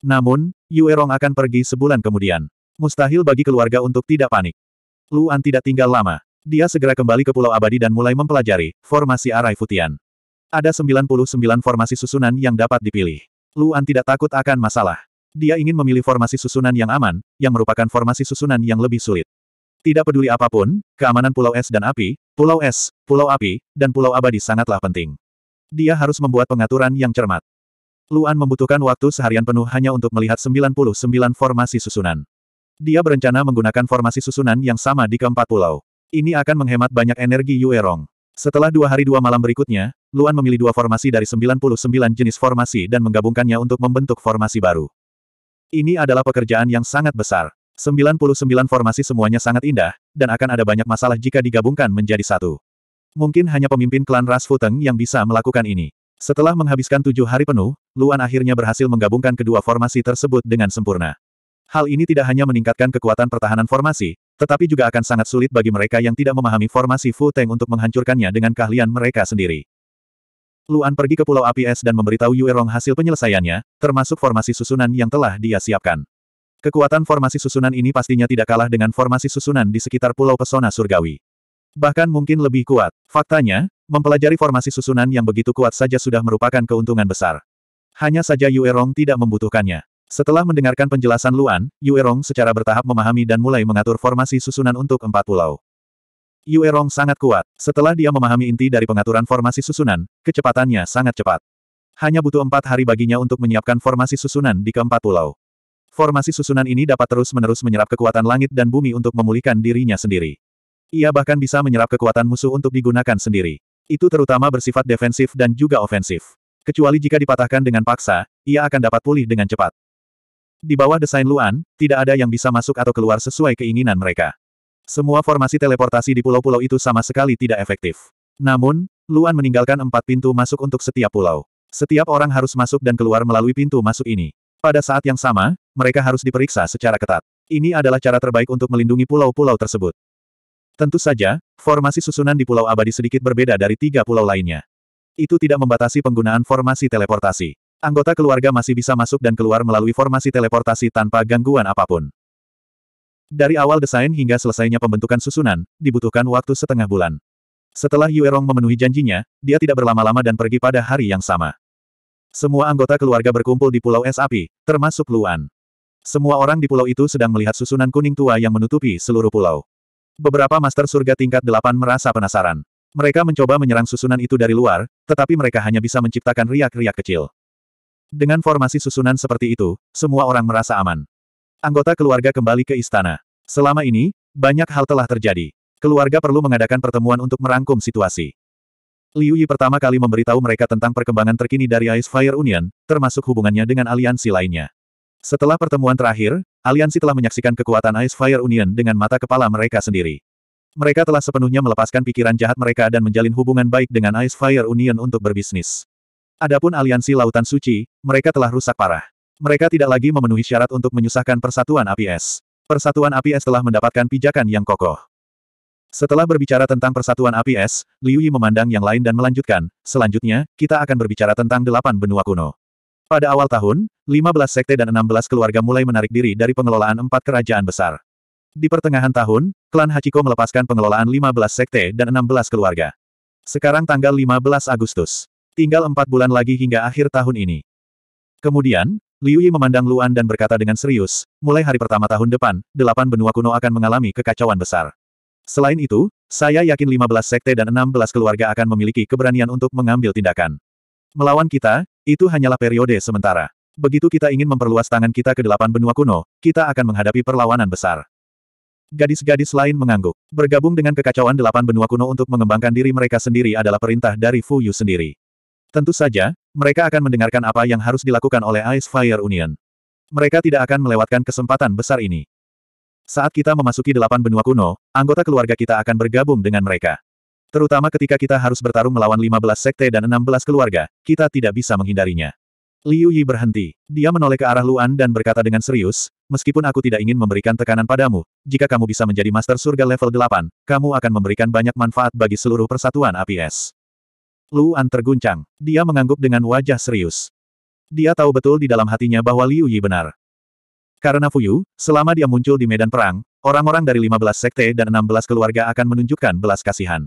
Speaker 1: Namun, Yuerong akan pergi sebulan kemudian. Mustahil bagi keluarga untuk tidak panik. Luan tidak tinggal lama. Dia segera kembali ke Pulau Abadi dan mulai mempelajari formasi Arai Futian. Ada 99 formasi susunan yang dapat dipilih. Luan tidak takut akan masalah. Dia ingin memilih formasi susunan yang aman, yang merupakan formasi susunan yang lebih sulit. Tidak peduli apapun, keamanan Pulau Es dan api, Pulau Es, Pulau Api, dan Pulau Abadi sangatlah penting. Dia harus membuat pengaturan yang cermat. Luan membutuhkan waktu seharian penuh hanya untuk melihat 99 formasi susunan. Dia berencana menggunakan formasi susunan yang sama di keempat pulau. Ini akan menghemat banyak energi Yuerong. Setelah dua hari dua malam berikutnya, Luan memilih dua formasi dari 99 jenis formasi dan menggabungkannya untuk membentuk formasi baru. Ini adalah pekerjaan yang sangat besar. 99 formasi semuanya sangat indah, dan akan ada banyak masalah jika digabungkan menjadi satu. Mungkin hanya pemimpin klan Ras Futeng yang bisa melakukan ini. Setelah menghabiskan tujuh hari penuh, Luan akhirnya berhasil menggabungkan kedua formasi tersebut dengan sempurna. Hal ini tidak hanya meningkatkan kekuatan pertahanan formasi, tetapi juga akan sangat sulit bagi mereka yang tidak memahami formasi Futeng untuk menghancurkannya dengan keahlian mereka sendiri. Luan pergi ke Pulau Api Es dan memberitahu Yue Rong hasil penyelesaiannya, termasuk formasi susunan yang telah dia siapkan. Kekuatan formasi susunan ini pastinya tidak kalah dengan formasi susunan di sekitar Pulau Pesona Surgawi. Bahkan mungkin lebih kuat. Faktanya, mempelajari formasi susunan yang begitu kuat saja sudah merupakan keuntungan besar. Hanya saja Yuerong tidak membutuhkannya. Setelah mendengarkan penjelasan Luan, Yuerong secara bertahap memahami dan mulai mengatur formasi susunan untuk empat pulau. Yuerong sangat kuat. Setelah dia memahami inti dari pengaturan formasi susunan, kecepatannya sangat cepat. Hanya butuh empat hari baginya untuk menyiapkan formasi susunan di keempat pulau. Formasi susunan ini dapat terus-menerus menyerap kekuatan langit dan bumi untuk memulihkan dirinya sendiri. Ia bahkan bisa menyerap kekuatan musuh untuk digunakan sendiri. Itu terutama bersifat defensif dan juga ofensif. Kecuali jika dipatahkan dengan paksa, ia akan dapat pulih dengan cepat. Di bawah desain Luan, tidak ada yang bisa masuk atau keluar sesuai keinginan mereka. Semua formasi teleportasi di pulau-pulau itu sama sekali tidak efektif. Namun, Luan meninggalkan empat pintu masuk untuk setiap pulau. Setiap orang harus masuk dan keluar melalui pintu masuk ini. Pada saat yang sama, mereka harus diperiksa secara ketat. Ini adalah cara terbaik untuk melindungi pulau-pulau tersebut. Tentu saja, formasi susunan di Pulau Abadi sedikit berbeda dari tiga pulau lainnya. Itu tidak membatasi penggunaan formasi teleportasi. Anggota keluarga masih bisa masuk dan keluar melalui formasi teleportasi tanpa gangguan apapun. Dari awal desain hingga selesainya pembentukan susunan, dibutuhkan waktu setengah bulan. Setelah Yuerong memenuhi janjinya, dia tidak berlama-lama dan pergi pada hari yang sama. Semua anggota keluarga berkumpul di Pulau Es Api, termasuk Luan. Semua orang di pulau itu sedang melihat susunan kuning tua yang menutupi seluruh pulau. Beberapa master surga tingkat delapan merasa penasaran. Mereka mencoba menyerang susunan itu dari luar, tetapi mereka hanya bisa menciptakan riak-riak kecil. Dengan formasi susunan seperti itu, semua orang merasa aman. Anggota keluarga kembali ke istana. Selama ini, banyak hal telah terjadi. Keluarga perlu mengadakan pertemuan untuk merangkum situasi. Liu Yi pertama kali memberitahu mereka tentang perkembangan terkini dari Ice Fire Union, termasuk hubungannya dengan aliansi lainnya. Setelah pertemuan terakhir, aliansi telah menyaksikan kekuatan Ice Fire Union dengan mata kepala mereka sendiri. Mereka telah sepenuhnya melepaskan pikiran jahat mereka dan menjalin hubungan baik dengan Ice Fire Union untuk berbisnis. Adapun aliansi Lautan Suci, mereka telah rusak parah. Mereka tidak lagi memenuhi syarat untuk menyusahkan persatuan APS. Persatuan APS telah mendapatkan pijakan yang kokoh. Setelah berbicara tentang persatuan api es, Liu Yi memandang yang lain dan melanjutkan, selanjutnya, kita akan berbicara tentang delapan benua kuno. Pada awal tahun, 15 sekte dan 16 keluarga mulai menarik diri dari pengelolaan empat kerajaan besar. Di pertengahan tahun, klan Hachiko melepaskan pengelolaan 15 sekte dan 16 keluarga. Sekarang tanggal 15 Agustus. Tinggal empat bulan lagi hingga akhir tahun ini. Kemudian, Liu Yi memandang Luan dan berkata dengan serius, mulai hari pertama tahun depan, delapan benua kuno akan mengalami kekacauan besar. Selain itu, saya yakin 15 sekte dan 16 keluarga akan memiliki keberanian untuk mengambil tindakan. Melawan kita, itu hanyalah periode sementara. Begitu kita ingin memperluas tangan kita ke delapan benua kuno, kita akan menghadapi perlawanan besar. Gadis-gadis lain mengangguk. Bergabung dengan kekacauan delapan benua kuno untuk mengembangkan diri mereka sendiri adalah perintah dari Fu Yu sendiri. Tentu saja, mereka akan mendengarkan apa yang harus dilakukan oleh Ice Fire Union. Mereka tidak akan melewatkan kesempatan besar ini. Saat kita memasuki delapan benua kuno, anggota keluarga kita akan bergabung dengan mereka. Terutama ketika kita harus bertarung melawan 15 sekte dan 16 keluarga, kita tidak bisa menghindarinya. Liu Yi berhenti. Dia menoleh ke arah Luan dan berkata dengan serius, meskipun aku tidak ingin memberikan tekanan padamu, jika kamu bisa menjadi master surga level 8, kamu akan memberikan banyak manfaat bagi seluruh persatuan APS. Luan terguncang. Dia mengangguk dengan wajah serius. Dia tahu betul di dalam hatinya bahwa Liu Yi benar. Karena Fuyu, selama dia muncul di medan perang, orang-orang dari 15 sekte dan 16 keluarga akan menunjukkan belas kasihan.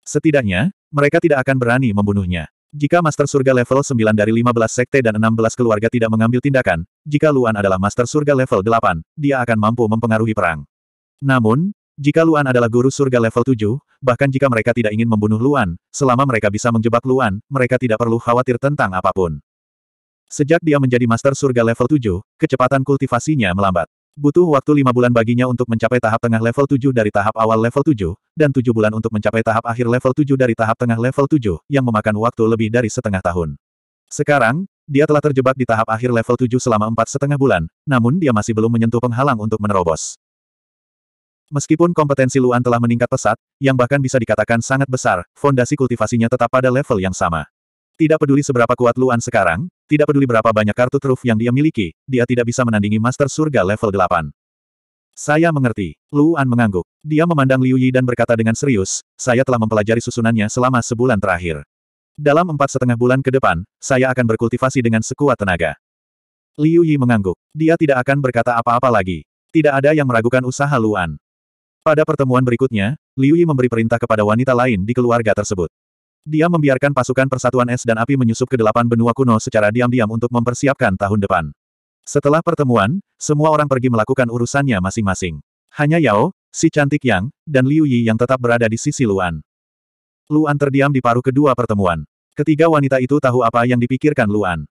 Speaker 1: Setidaknya, mereka tidak akan berani membunuhnya. Jika Master Surga level 9 dari 15 sekte dan 16 keluarga tidak mengambil tindakan, jika Luan adalah Master Surga level 8, dia akan mampu mempengaruhi perang. Namun, jika Luan adalah guru surga level 7, bahkan jika mereka tidak ingin membunuh Luan, selama mereka bisa menjebak Luan, mereka tidak perlu khawatir tentang apapun. Sejak dia menjadi master surga level 7, kecepatan kultivasinya melambat. Butuh waktu lima bulan baginya untuk mencapai tahap tengah level 7 dari tahap awal level 7, dan tujuh bulan untuk mencapai tahap akhir level 7 dari tahap tengah level 7, yang memakan waktu lebih dari setengah tahun. Sekarang, dia telah terjebak di tahap akhir level 7 selama empat setengah bulan, namun dia masih belum menyentuh penghalang untuk menerobos. Meskipun kompetensi Luan telah meningkat pesat, yang bahkan bisa dikatakan sangat besar, fondasi kultivasinya tetap pada level yang sama. Tidak peduli seberapa kuat Luan sekarang, tidak peduli berapa banyak kartu truf yang dia miliki, dia tidak bisa menandingi Master Surga level 8. Saya mengerti. Luan mengangguk. Dia memandang Liu Yi dan berkata dengan serius, saya telah mempelajari susunannya selama sebulan terakhir. Dalam empat setengah bulan ke depan, saya akan berkultivasi dengan sekuat tenaga. Liu Yi mengangguk. Dia tidak akan berkata apa-apa lagi. Tidak ada yang meragukan usaha Luan. Pada pertemuan berikutnya, Liu Yi memberi perintah kepada wanita lain di keluarga tersebut. Dia membiarkan pasukan Persatuan Es dan Api menyusup ke delapan benua kuno secara diam-diam untuk mempersiapkan tahun depan. Setelah pertemuan, semua orang pergi melakukan urusannya masing-masing. Hanya Yao, si cantik Yang, dan Liu Yi yang tetap berada di sisi Luan. Luan terdiam di paruh kedua pertemuan. Ketiga wanita itu tahu apa yang dipikirkan Luan.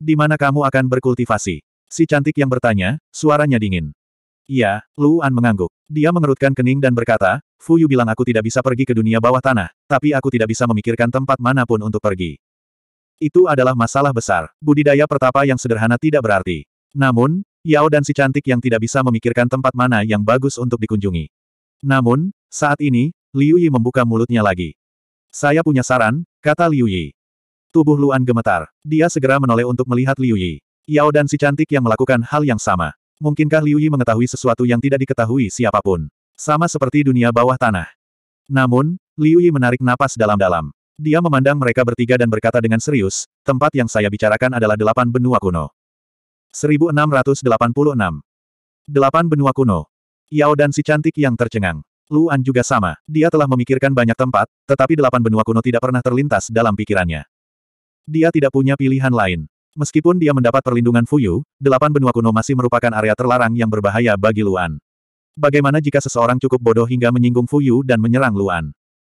Speaker 1: Di mana kamu akan berkultivasi? Si cantik yang bertanya, suaranya dingin. Iya, Luan mengangguk. Dia mengerutkan kening dan berkata, Fuyu bilang aku tidak bisa pergi ke dunia bawah tanah, tapi aku tidak bisa memikirkan tempat manapun untuk pergi. Itu adalah masalah besar. Budidaya pertapa yang sederhana tidak berarti. Namun, Yao dan si cantik yang tidak bisa memikirkan tempat mana yang bagus untuk dikunjungi. Namun, saat ini, Liu Yi membuka mulutnya lagi. Saya punya saran, kata Liu Yi. Tubuh Luan gemetar. Dia segera menoleh untuk melihat Liu Yi. Yao dan si cantik yang melakukan hal yang sama. Mungkinkah Liu Yi mengetahui sesuatu yang tidak diketahui siapapun? Sama seperti dunia bawah tanah. Namun, Liu Yi menarik napas dalam-dalam. Dia memandang mereka bertiga dan berkata dengan serius, tempat yang saya bicarakan adalah delapan benua kuno. 1686. Delapan benua kuno. Yao dan si cantik yang tercengang. Luan juga sama, dia telah memikirkan banyak tempat, tetapi delapan benua kuno tidak pernah terlintas dalam pikirannya. Dia tidak punya pilihan lain. Meskipun dia mendapat perlindungan Fuyu, delapan benua kuno masih merupakan area terlarang yang berbahaya bagi Luan. Bagaimana jika seseorang cukup bodoh hingga menyinggung Fuyu dan menyerang Luan?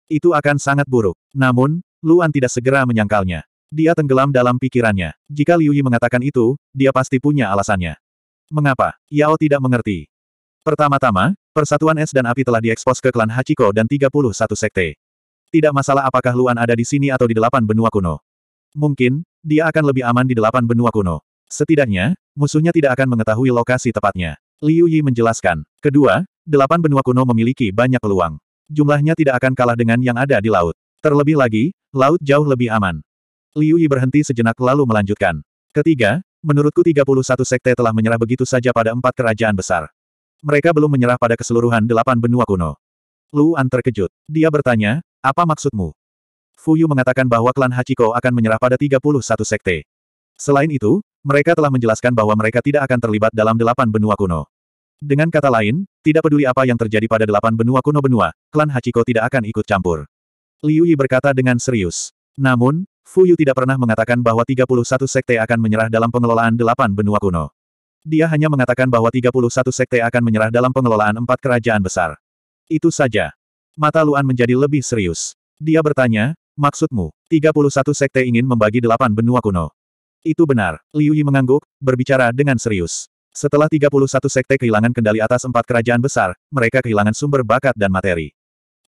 Speaker 1: Itu akan sangat buruk. Namun, Luan tidak segera menyangkalnya. Dia tenggelam dalam pikirannya. Jika Liu Yi mengatakan itu, dia pasti punya alasannya. Mengapa? Yao tidak mengerti. Pertama-tama, persatuan es dan api telah diekspos ke klan Hachiko dan 31 sekte. Tidak masalah apakah Luan ada di sini atau di delapan benua kuno. Mungkin, dia akan lebih aman di delapan benua kuno. Setidaknya, musuhnya tidak akan mengetahui lokasi tepatnya. Liu Yi menjelaskan. Kedua, delapan benua kuno memiliki banyak peluang. Jumlahnya tidak akan kalah dengan yang ada di laut. Terlebih lagi, laut jauh lebih aman. Liu Yi berhenti sejenak lalu melanjutkan. Ketiga, menurutku 31 sekte telah menyerah begitu saja pada empat kerajaan besar. Mereka belum menyerah pada keseluruhan delapan benua kuno. Luan terkejut. Dia bertanya, apa maksudmu? Fuyu mengatakan bahwa klan Hachiko akan menyerah pada 31 sekte. Selain itu, mereka telah menjelaskan bahwa mereka tidak akan terlibat dalam delapan benua kuno. Dengan kata lain, tidak peduli apa yang terjadi pada delapan benua kuno benua, klan Hachiko tidak akan ikut campur. Liu Yi berkata dengan serius. Namun, Fu Yu tidak pernah mengatakan bahwa 31 sekte akan menyerah dalam pengelolaan delapan benua kuno. Dia hanya mengatakan bahwa 31 sekte akan menyerah dalam pengelolaan empat kerajaan besar. Itu saja. Mata Luan menjadi lebih serius. Dia bertanya, maksudmu, 31 sekte ingin membagi delapan benua kuno. Itu benar, Liu Yi mengangguk, berbicara dengan serius. Setelah 31 sekte kehilangan kendali atas empat kerajaan besar, mereka kehilangan sumber bakat dan materi.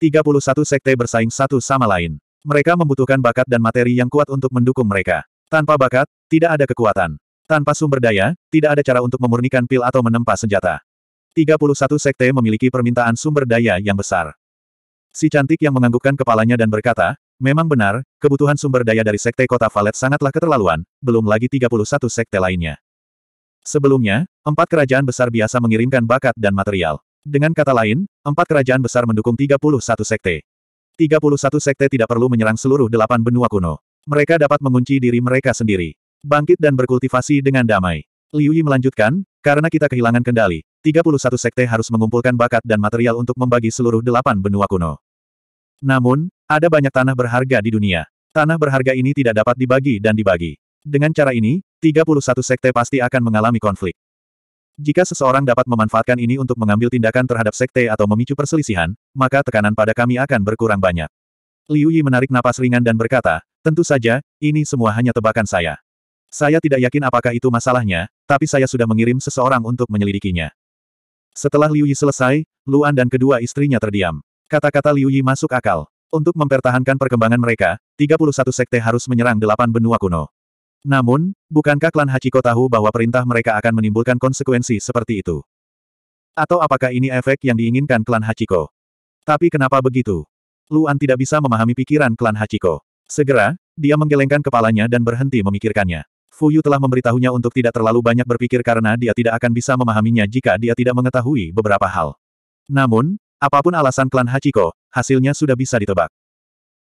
Speaker 1: 31 sekte bersaing satu sama lain. Mereka membutuhkan bakat dan materi yang kuat untuk mendukung mereka. Tanpa bakat, tidak ada kekuatan. Tanpa sumber daya, tidak ada cara untuk memurnikan pil atau menempa senjata. 31 sekte memiliki permintaan sumber daya yang besar. Si cantik yang menganggukkan kepalanya dan berkata, Memang benar, kebutuhan sumber daya dari sekte kota Valet sangatlah keterlaluan, belum lagi 31 sekte lainnya. Sebelumnya, empat kerajaan besar biasa mengirimkan bakat dan material. Dengan kata lain, empat kerajaan besar mendukung 31 sekte. 31 sekte tidak perlu menyerang seluruh delapan benua kuno. Mereka dapat mengunci diri mereka sendiri. Bangkit dan berkultivasi dengan damai. Liu Yi melanjutkan, karena kita kehilangan kendali, 31 sekte harus mengumpulkan bakat dan material untuk membagi seluruh delapan benua kuno. Namun, ada banyak tanah berharga di dunia. Tanah berharga ini tidak dapat dibagi dan dibagi. Dengan cara ini, 31 sekte pasti akan mengalami konflik. Jika seseorang dapat memanfaatkan ini untuk mengambil tindakan terhadap sekte atau memicu perselisihan, maka tekanan pada kami akan berkurang banyak. Liu Yi menarik napas ringan dan berkata, tentu saja, ini semua hanya tebakan saya. Saya tidak yakin apakah itu masalahnya, tapi saya sudah mengirim seseorang untuk menyelidikinya. Setelah Liu Yi selesai, Luan dan kedua istrinya terdiam. Kata-kata Liu Yi masuk akal. Untuk mempertahankan perkembangan mereka, 31 sekte harus menyerang delapan benua kuno. Namun, bukankah klan Hachiko tahu bahwa perintah mereka akan menimbulkan konsekuensi seperti itu? Atau apakah ini efek yang diinginkan klan Hachiko? Tapi kenapa begitu? Luan tidak bisa memahami pikiran klan Hachiko. Segera, dia menggelengkan kepalanya dan berhenti memikirkannya. Fuyu telah memberitahunya untuk tidak terlalu banyak berpikir karena dia tidak akan bisa memahaminya jika dia tidak mengetahui beberapa hal. Namun, Apapun alasan klan Hachiko, hasilnya sudah bisa ditebak.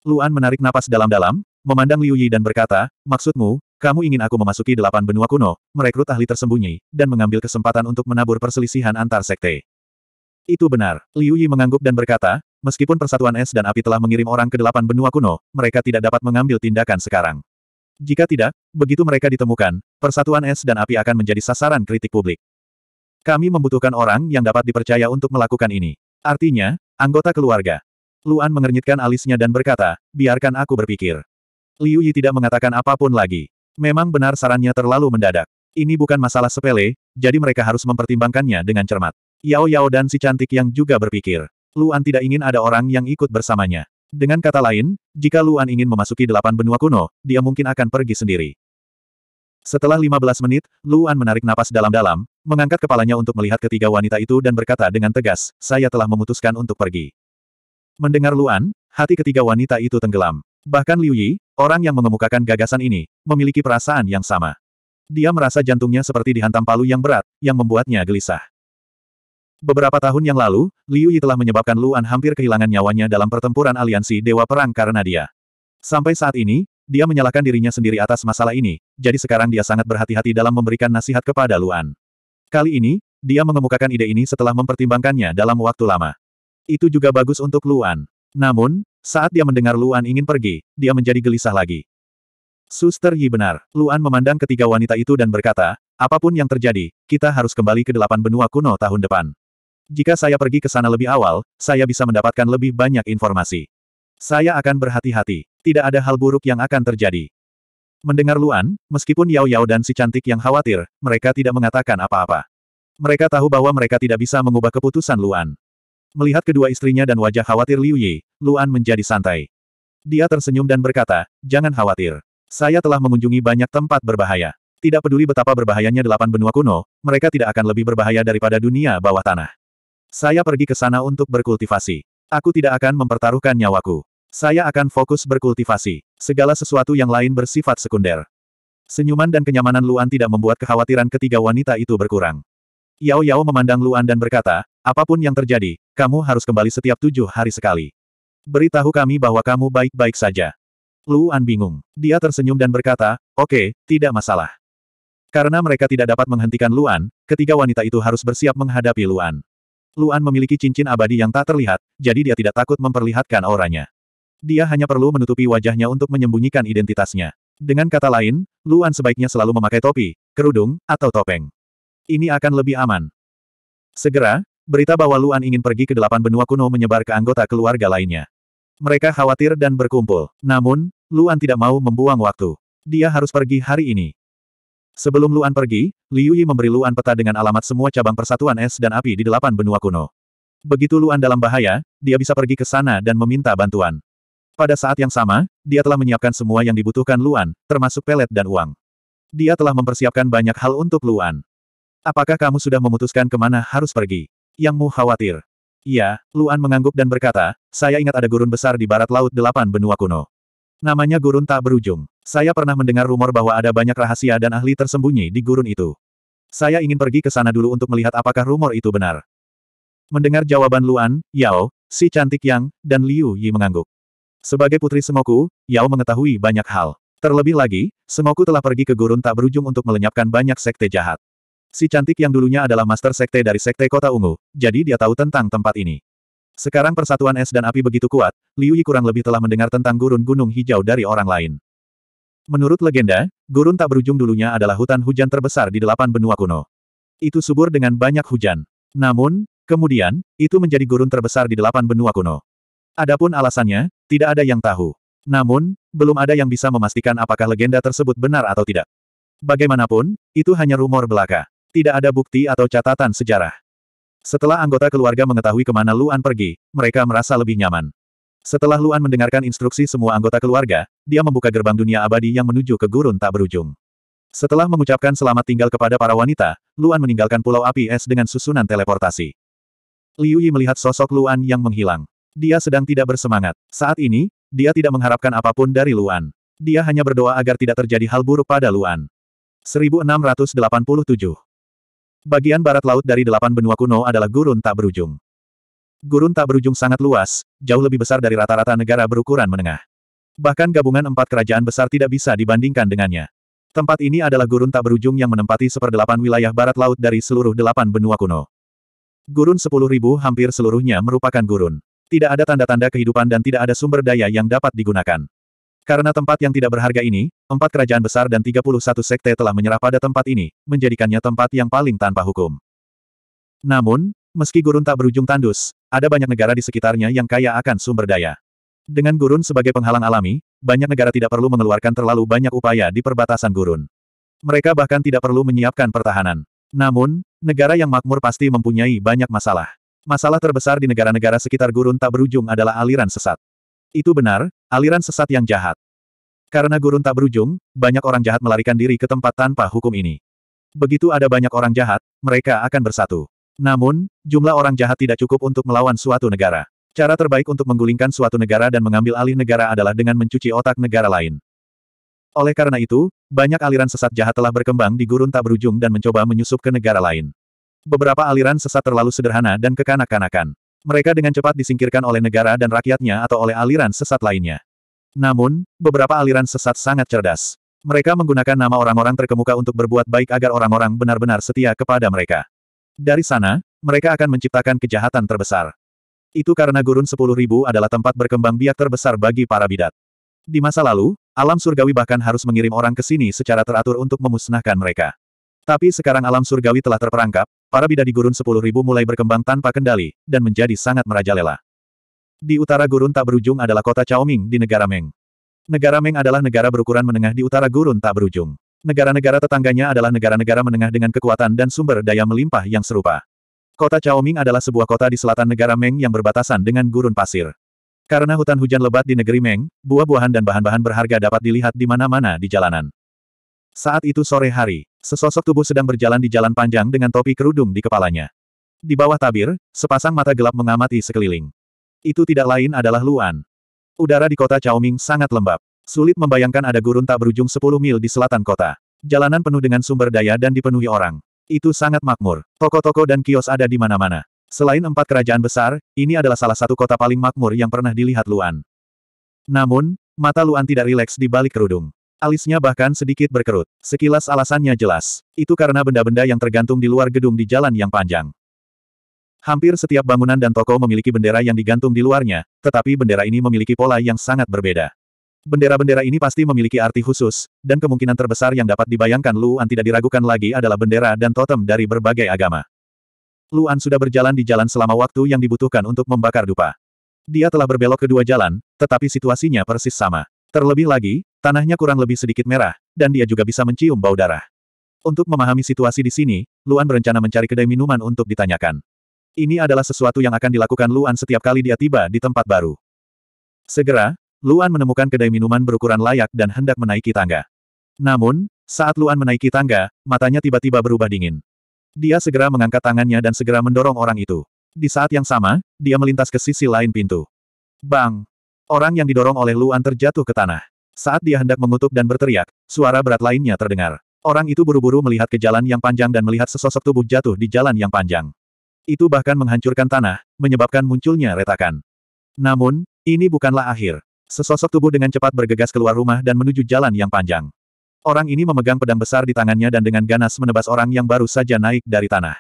Speaker 1: Luan menarik napas dalam-dalam, memandang Liu Yi dan berkata, maksudmu, kamu ingin aku memasuki delapan benua kuno, merekrut ahli tersembunyi, dan mengambil kesempatan untuk menabur perselisihan antar sekte. Itu benar. Liu Yi mengangguk dan berkata, meskipun persatuan es dan api telah mengirim orang ke delapan benua kuno, mereka tidak dapat mengambil tindakan sekarang. Jika tidak, begitu mereka ditemukan, persatuan es dan api akan menjadi sasaran kritik publik. Kami membutuhkan orang yang dapat dipercaya untuk melakukan ini. Artinya, anggota keluarga. Luan mengernyitkan alisnya dan berkata, biarkan aku berpikir. Liu Yi tidak mengatakan apapun lagi. Memang benar sarannya terlalu mendadak. Ini bukan masalah sepele, jadi mereka harus mempertimbangkannya dengan cermat. Yao Yao dan si cantik yang juga berpikir. Luan tidak ingin ada orang yang ikut bersamanya. Dengan kata lain, jika Luan ingin memasuki delapan benua kuno, dia mungkin akan pergi sendiri. Setelah 15 menit, Luan menarik napas dalam-dalam, mengangkat kepalanya untuk melihat ketiga wanita itu dan berkata dengan tegas, saya telah memutuskan untuk pergi. Mendengar Luan, hati ketiga wanita itu tenggelam. Bahkan Liu Yi, orang yang mengemukakan gagasan ini, memiliki perasaan yang sama. Dia merasa jantungnya seperti dihantam palu yang berat, yang membuatnya gelisah. Beberapa tahun yang lalu, Liu Yi telah menyebabkan Luan hampir kehilangan nyawanya dalam pertempuran aliansi Dewa Perang karena dia. Sampai saat ini, dia menyalahkan dirinya sendiri atas masalah ini, jadi sekarang dia sangat berhati-hati dalam memberikan nasihat kepada Luan. Kali ini, dia mengemukakan ide ini setelah mempertimbangkannya dalam waktu lama. Itu juga bagus untuk Luan. Namun, saat dia mendengar Luan ingin pergi, dia menjadi gelisah lagi. Suster Yi benar. Luan memandang ketiga wanita itu dan berkata, apapun yang terjadi, kita harus kembali ke delapan benua kuno tahun depan. Jika saya pergi ke sana lebih awal, saya bisa mendapatkan lebih banyak informasi. Saya akan berhati-hati. Tidak ada hal buruk yang akan terjadi. Mendengar Luan, meskipun Yao Yao dan si cantik yang khawatir, mereka tidak mengatakan apa-apa. Mereka tahu bahwa mereka tidak bisa mengubah keputusan Luan. Melihat kedua istrinya dan wajah khawatir Liu Yi, Luan menjadi santai. Dia tersenyum dan berkata, jangan khawatir. Saya telah mengunjungi banyak tempat berbahaya. Tidak peduli betapa berbahayanya delapan benua kuno, mereka tidak akan lebih berbahaya daripada dunia bawah tanah. Saya pergi ke sana untuk berkultivasi. Aku tidak akan mempertaruhkan nyawaku. Saya akan fokus berkultivasi. Segala sesuatu yang lain bersifat sekunder. Senyuman dan kenyamanan Luan tidak membuat kekhawatiran ketiga wanita itu berkurang. Yao Yao memandang Luan dan berkata, apapun yang terjadi, kamu harus kembali setiap tujuh hari sekali. Beritahu kami bahwa kamu baik-baik saja. Luan bingung. Dia tersenyum dan berkata, oke, okay, tidak masalah. Karena mereka tidak dapat menghentikan Luan, ketiga wanita itu harus bersiap menghadapi Luan. Luan memiliki cincin abadi yang tak terlihat, jadi dia tidak takut memperlihatkan auranya. Dia hanya perlu menutupi wajahnya untuk menyembunyikan identitasnya. Dengan kata lain, Luan sebaiknya selalu memakai topi, kerudung, atau topeng. Ini akan lebih aman. Segera, berita bahwa Luan ingin pergi ke delapan benua kuno menyebar ke anggota keluarga lainnya. Mereka khawatir dan berkumpul. Namun, Luan tidak mau membuang waktu. Dia harus pergi hari ini. Sebelum Luan pergi, Liu Yi memberi Luan peta dengan alamat semua cabang persatuan es dan api di delapan benua kuno. Begitu Luan dalam bahaya, dia bisa pergi ke sana dan meminta bantuan. Pada saat yang sama, dia telah menyiapkan semua yang dibutuhkan Luan, termasuk pelet dan uang. Dia telah mempersiapkan banyak hal untuk Luan. Apakah kamu sudah memutuskan kemana harus pergi? Yang Mu khawatir. Iya, Luan mengangguk dan berkata, saya ingat ada gurun besar di barat laut delapan benua kuno. Namanya gurun tak berujung. Saya pernah mendengar rumor bahwa ada banyak rahasia dan ahli tersembunyi di gurun itu. Saya ingin pergi ke sana dulu untuk melihat apakah rumor itu benar. Mendengar jawaban Luan, Yao, si cantik Yang, dan Liu Yi mengangguk. Sebagai putri Semoku, Yao mengetahui banyak hal. Terlebih lagi, Semoku telah pergi ke gurun tak berujung untuk melenyapkan banyak sekte jahat. Si cantik yang dulunya adalah master sekte dari sekte kota ungu, jadi dia tahu tentang tempat ini. Sekarang persatuan es dan api begitu kuat, Liu Yi kurang lebih telah mendengar tentang gurun gunung hijau dari orang lain. Menurut legenda, gurun tak berujung dulunya adalah hutan hujan terbesar di delapan benua kuno. Itu subur dengan banyak hujan. Namun, kemudian, itu menjadi gurun terbesar di delapan benua kuno. Adapun alasannya, tidak ada yang tahu. Namun, belum ada yang bisa memastikan apakah legenda tersebut benar atau tidak. Bagaimanapun, itu hanya rumor belaka. Tidak ada bukti atau catatan sejarah. Setelah anggota keluarga mengetahui kemana Luan pergi, mereka merasa lebih nyaman. Setelah Luan mendengarkan instruksi semua anggota keluarga, dia membuka gerbang dunia abadi yang menuju ke gurun tak berujung. Setelah mengucapkan selamat tinggal kepada para wanita, Luan meninggalkan pulau api es dengan susunan teleportasi. Liu Yi melihat sosok Luan yang menghilang. Dia sedang tidak bersemangat. Saat ini, dia tidak mengharapkan apapun dari Luan. Dia hanya berdoa agar tidak terjadi hal buruk pada Luan. 1687 Bagian barat laut dari delapan benua kuno adalah gurun tak berujung. Gurun tak berujung sangat luas, jauh lebih besar dari rata-rata negara berukuran menengah. Bahkan gabungan empat kerajaan besar tidak bisa dibandingkan dengannya. Tempat ini adalah gurun tak berujung yang menempati seperdelapan wilayah barat laut dari seluruh delapan benua kuno. Gurun sepuluh ribu hampir seluruhnya merupakan gurun. Tidak ada tanda-tanda kehidupan dan tidak ada sumber daya yang dapat digunakan. Karena tempat yang tidak berharga ini, empat kerajaan besar dan 31 sekte telah menyerah pada tempat ini, menjadikannya tempat yang paling tanpa hukum. Namun, meski gurun tak berujung tandus, ada banyak negara di sekitarnya yang kaya akan sumber daya. Dengan gurun sebagai penghalang alami, banyak negara tidak perlu mengeluarkan terlalu banyak upaya di perbatasan gurun. Mereka bahkan tidak perlu menyiapkan pertahanan. Namun, negara yang makmur pasti mempunyai banyak masalah. Masalah terbesar di negara-negara sekitar gurun tak berujung adalah aliran sesat. Itu benar, aliran sesat yang jahat. Karena gurun tak berujung, banyak orang jahat melarikan diri ke tempat tanpa hukum ini. Begitu ada banyak orang jahat, mereka akan bersatu. Namun, jumlah orang jahat tidak cukup untuk melawan suatu negara. Cara terbaik untuk menggulingkan suatu negara dan mengambil alih negara adalah dengan mencuci otak negara lain. Oleh karena itu, banyak aliran sesat jahat telah berkembang di gurun tak berujung dan mencoba menyusup ke negara lain. Beberapa aliran sesat terlalu sederhana dan kekanak-kanakan. Mereka dengan cepat disingkirkan oleh negara dan rakyatnya atau oleh aliran sesat lainnya. Namun, beberapa aliran sesat sangat cerdas. Mereka menggunakan nama orang-orang terkemuka untuk berbuat baik agar orang-orang benar-benar setia kepada mereka. Dari sana, mereka akan menciptakan kejahatan terbesar. Itu karena gurun sepuluh ribu adalah tempat berkembang biak terbesar bagi para bidat. Di masa lalu, alam surgawi bahkan harus mengirim orang ke sini secara teratur untuk memusnahkan mereka. Tapi sekarang alam surgawi telah terperangkap, para bidadi gurun sepuluh ribu mulai berkembang tanpa kendali, dan menjadi sangat merajalela. Di utara gurun tak berujung adalah kota Chaoming di negara Meng. Negara Meng adalah negara berukuran menengah di utara gurun tak berujung. Negara-negara tetangganya adalah negara-negara menengah dengan kekuatan dan sumber daya melimpah yang serupa. Kota Chaoming adalah sebuah kota di selatan negara Meng yang berbatasan dengan gurun pasir. Karena hutan hujan lebat di negeri Meng, buah-buahan dan bahan-bahan berharga dapat dilihat di mana-mana di jalanan. Saat itu sore hari, Sesosok tubuh sedang berjalan di jalan panjang dengan topi kerudung di kepalanya. Di bawah tabir, sepasang mata gelap mengamati sekeliling. Itu tidak lain adalah Luan. Udara di kota Chaoming sangat lembab. Sulit membayangkan ada gurun tak berujung 10 mil di selatan kota. Jalanan penuh dengan sumber daya dan dipenuhi orang. Itu sangat makmur. Toko-toko dan kios ada di mana-mana. Selain empat kerajaan besar, ini adalah salah satu kota paling makmur yang pernah dilihat Luan. Namun, mata Luan tidak rileks di balik kerudung. Alisnya bahkan sedikit berkerut. Sekilas alasannya jelas. Itu karena benda-benda yang tergantung di luar gedung di jalan yang panjang. Hampir setiap bangunan dan toko memiliki bendera yang digantung di luarnya, tetapi bendera ini memiliki pola yang sangat berbeda. Bendera-bendera ini pasti memiliki arti khusus, dan kemungkinan terbesar yang dapat dibayangkan Luan tidak diragukan lagi adalah bendera dan totem dari berbagai agama. Luan sudah berjalan di jalan selama waktu yang dibutuhkan untuk membakar dupa. Dia telah berbelok kedua jalan, tetapi situasinya persis sama. Terlebih lagi, Tanahnya kurang lebih sedikit merah, dan dia juga bisa mencium bau darah. Untuk memahami situasi di sini, Luan berencana mencari kedai minuman untuk ditanyakan. Ini adalah sesuatu yang akan dilakukan Luan setiap kali dia tiba di tempat baru. Segera, Luan menemukan kedai minuman berukuran layak dan hendak menaiki tangga. Namun, saat Luan menaiki tangga, matanya tiba-tiba berubah dingin. Dia segera mengangkat tangannya dan segera mendorong orang itu. Di saat yang sama, dia melintas ke sisi lain pintu. Bang! Orang yang didorong oleh Luan terjatuh ke tanah. Saat dia hendak mengutuk dan berteriak, suara berat lainnya terdengar. Orang itu buru-buru melihat ke jalan yang panjang dan melihat sesosok tubuh jatuh di jalan yang panjang. Itu bahkan menghancurkan tanah, menyebabkan munculnya retakan. Namun, ini bukanlah akhir. Sesosok tubuh dengan cepat bergegas keluar rumah dan menuju jalan yang panjang. Orang ini memegang pedang besar di tangannya dan dengan ganas menebas orang yang baru saja naik dari tanah.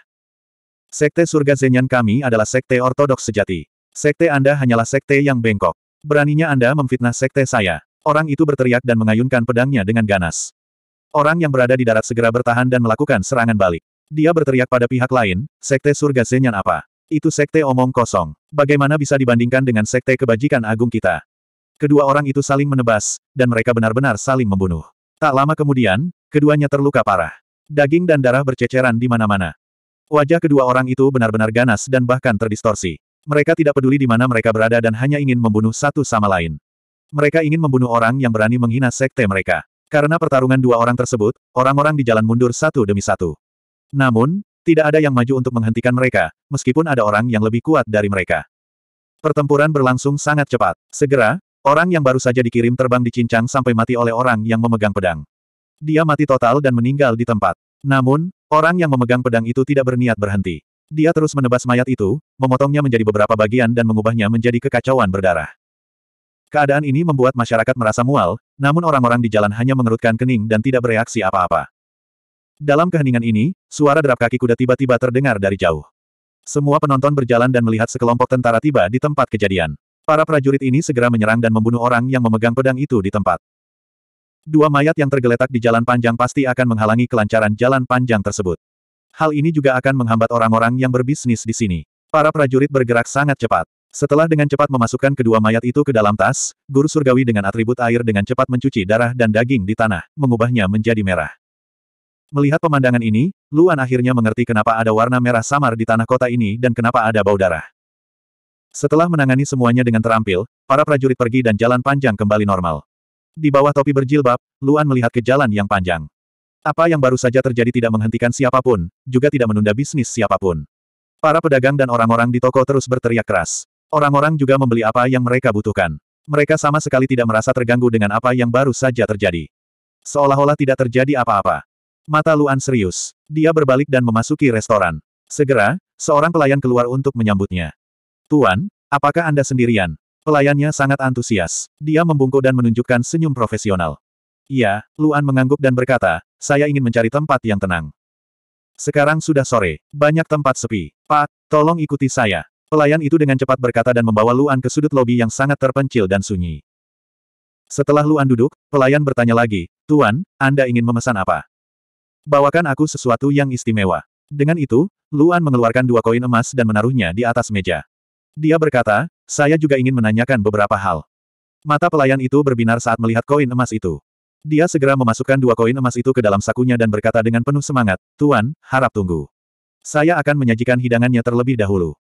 Speaker 1: Sekte surga Zenyan kami adalah sekte ortodoks sejati. Sekte Anda hanyalah sekte yang bengkok. Beraninya Anda memfitnah sekte saya. Orang itu berteriak dan mengayunkan pedangnya dengan ganas. Orang yang berada di darat segera bertahan dan melakukan serangan balik. Dia berteriak pada pihak lain, sekte surga Zenyan apa? Itu sekte omong kosong. Bagaimana bisa dibandingkan dengan sekte kebajikan agung kita? Kedua orang itu saling menebas, dan mereka benar-benar saling membunuh. Tak lama kemudian, keduanya terluka parah. Daging dan darah berceceran di mana-mana. Wajah kedua orang itu benar-benar ganas dan bahkan terdistorsi. Mereka tidak peduli di mana mereka berada dan hanya ingin membunuh satu sama lain. Mereka ingin membunuh orang yang berani menghina sekte mereka. Karena pertarungan dua orang tersebut, orang-orang di jalan mundur satu demi satu. Namun, tidak ada yang maju untuk menghentikan mereka, meskipun ada orang yang lebih kuat dari mereka. Pertempuran berlangsung sangat cepat. Segera, orang yang baru saja dikirim terbang dicincang sampai mati oleh orang yang memegang pedang. Dia mati total dan meninggal di tempat. Namun, orang yang memegang pedang itu tidak berniat berhenti. Dia terus menebas mayat itu, memotongnya menjadi beberapa bagian dan mengubahnya menjadi kekacauan berdarah. Keadaan ini membuat masyarakat merasa mual, namun orang-orang di jalan hanya mengerutkan kening dan tidak bereaksi apa-apa. Dalam keheningan ini, suara derap kaki kuda tiba-tiba terdengar dari jauh. Semua penonton berjalan dan melihat sekelompok tentara tiba di tempat kejadian. Para prajurit ini segera menyerang dan membunuh orang yang memegang pedang itu di tempat. Dua mayat yang tergeletak di jalan panjang pasti akan menghalangi kelancaran jalan panjang tersebut. Hal ini juga akan menghambat orang-orang yang berbisnis di sini. Para prajurit bergerak sangat cepat. Setelah dengan cepat memasukkan kedua mayat itu ke dalam tas, guru surgawi dengan atribut air dengan cepat mencuci darah dan daging di tanah, mengubahnya menjadi merah. Melihat pemandangan ini, Luan akhirnya mengerti kenapa ada warna merah samar di tanah kota ini dan kenapa ada bau darah. Setelah menangani semuanya dengan terampil, para prajurit pergi dan jalan panjang kembali normal. Di bawah topi berjilbab, Luan melihat ke jalan yang panjang. Apa yang baru saja terjadi tidak menghentikan siapapun, juga tidak menunda bisnis siapapun. Para pedagang dan orang-orang di toko terus berteriak keras. Orang-orang juga membeli apa yang mereka butuhkan. Mereka sama sekali tidak merasa terganggu dengan apa yang baru saja terjadi. Seolah-olah tidak terjadi apa-apa. Mata Luan serius. Dia berbalik dan memasuki restoran. Segera, seorang pelayan keluar untuk menyambutnya. Tuan, apakah Anda sendirian? Pelayannya sangat antusias. Dia membungkuk dan menunjukkan senyum profesional. Iya, Luan mengangguk dan berkata, saya ingin mencari tempat yang tenang. Sekarang sudah sore, banyak tempat sepi. Pak, tolong ikuti saya. Pelayan itu dengan cepat berkata dan membawa Luan ke sudut lobi yang sangat terpencil dan sunyi. Setelah Luan duduk, pelayan bertanya lagi, Tuan, Anda ingin memesan apa? Bawakan aku sesuatu yang istimewa. Dengan itu, Luan mengeluarkan dua koin emas dan menaruhnya di atas meja. Dia berkata, saya juga ingin menanyakan beberapa hal. Mata pelayan itu berbinar saat melihat koin emas itu. Dia segera memasukkan dua koin emas itu ke dalam sakunya dan berkata dengan penuh semangat, Tuan, harap tunggu. Saya akan menyajikan hidangannya terlebih dahulu.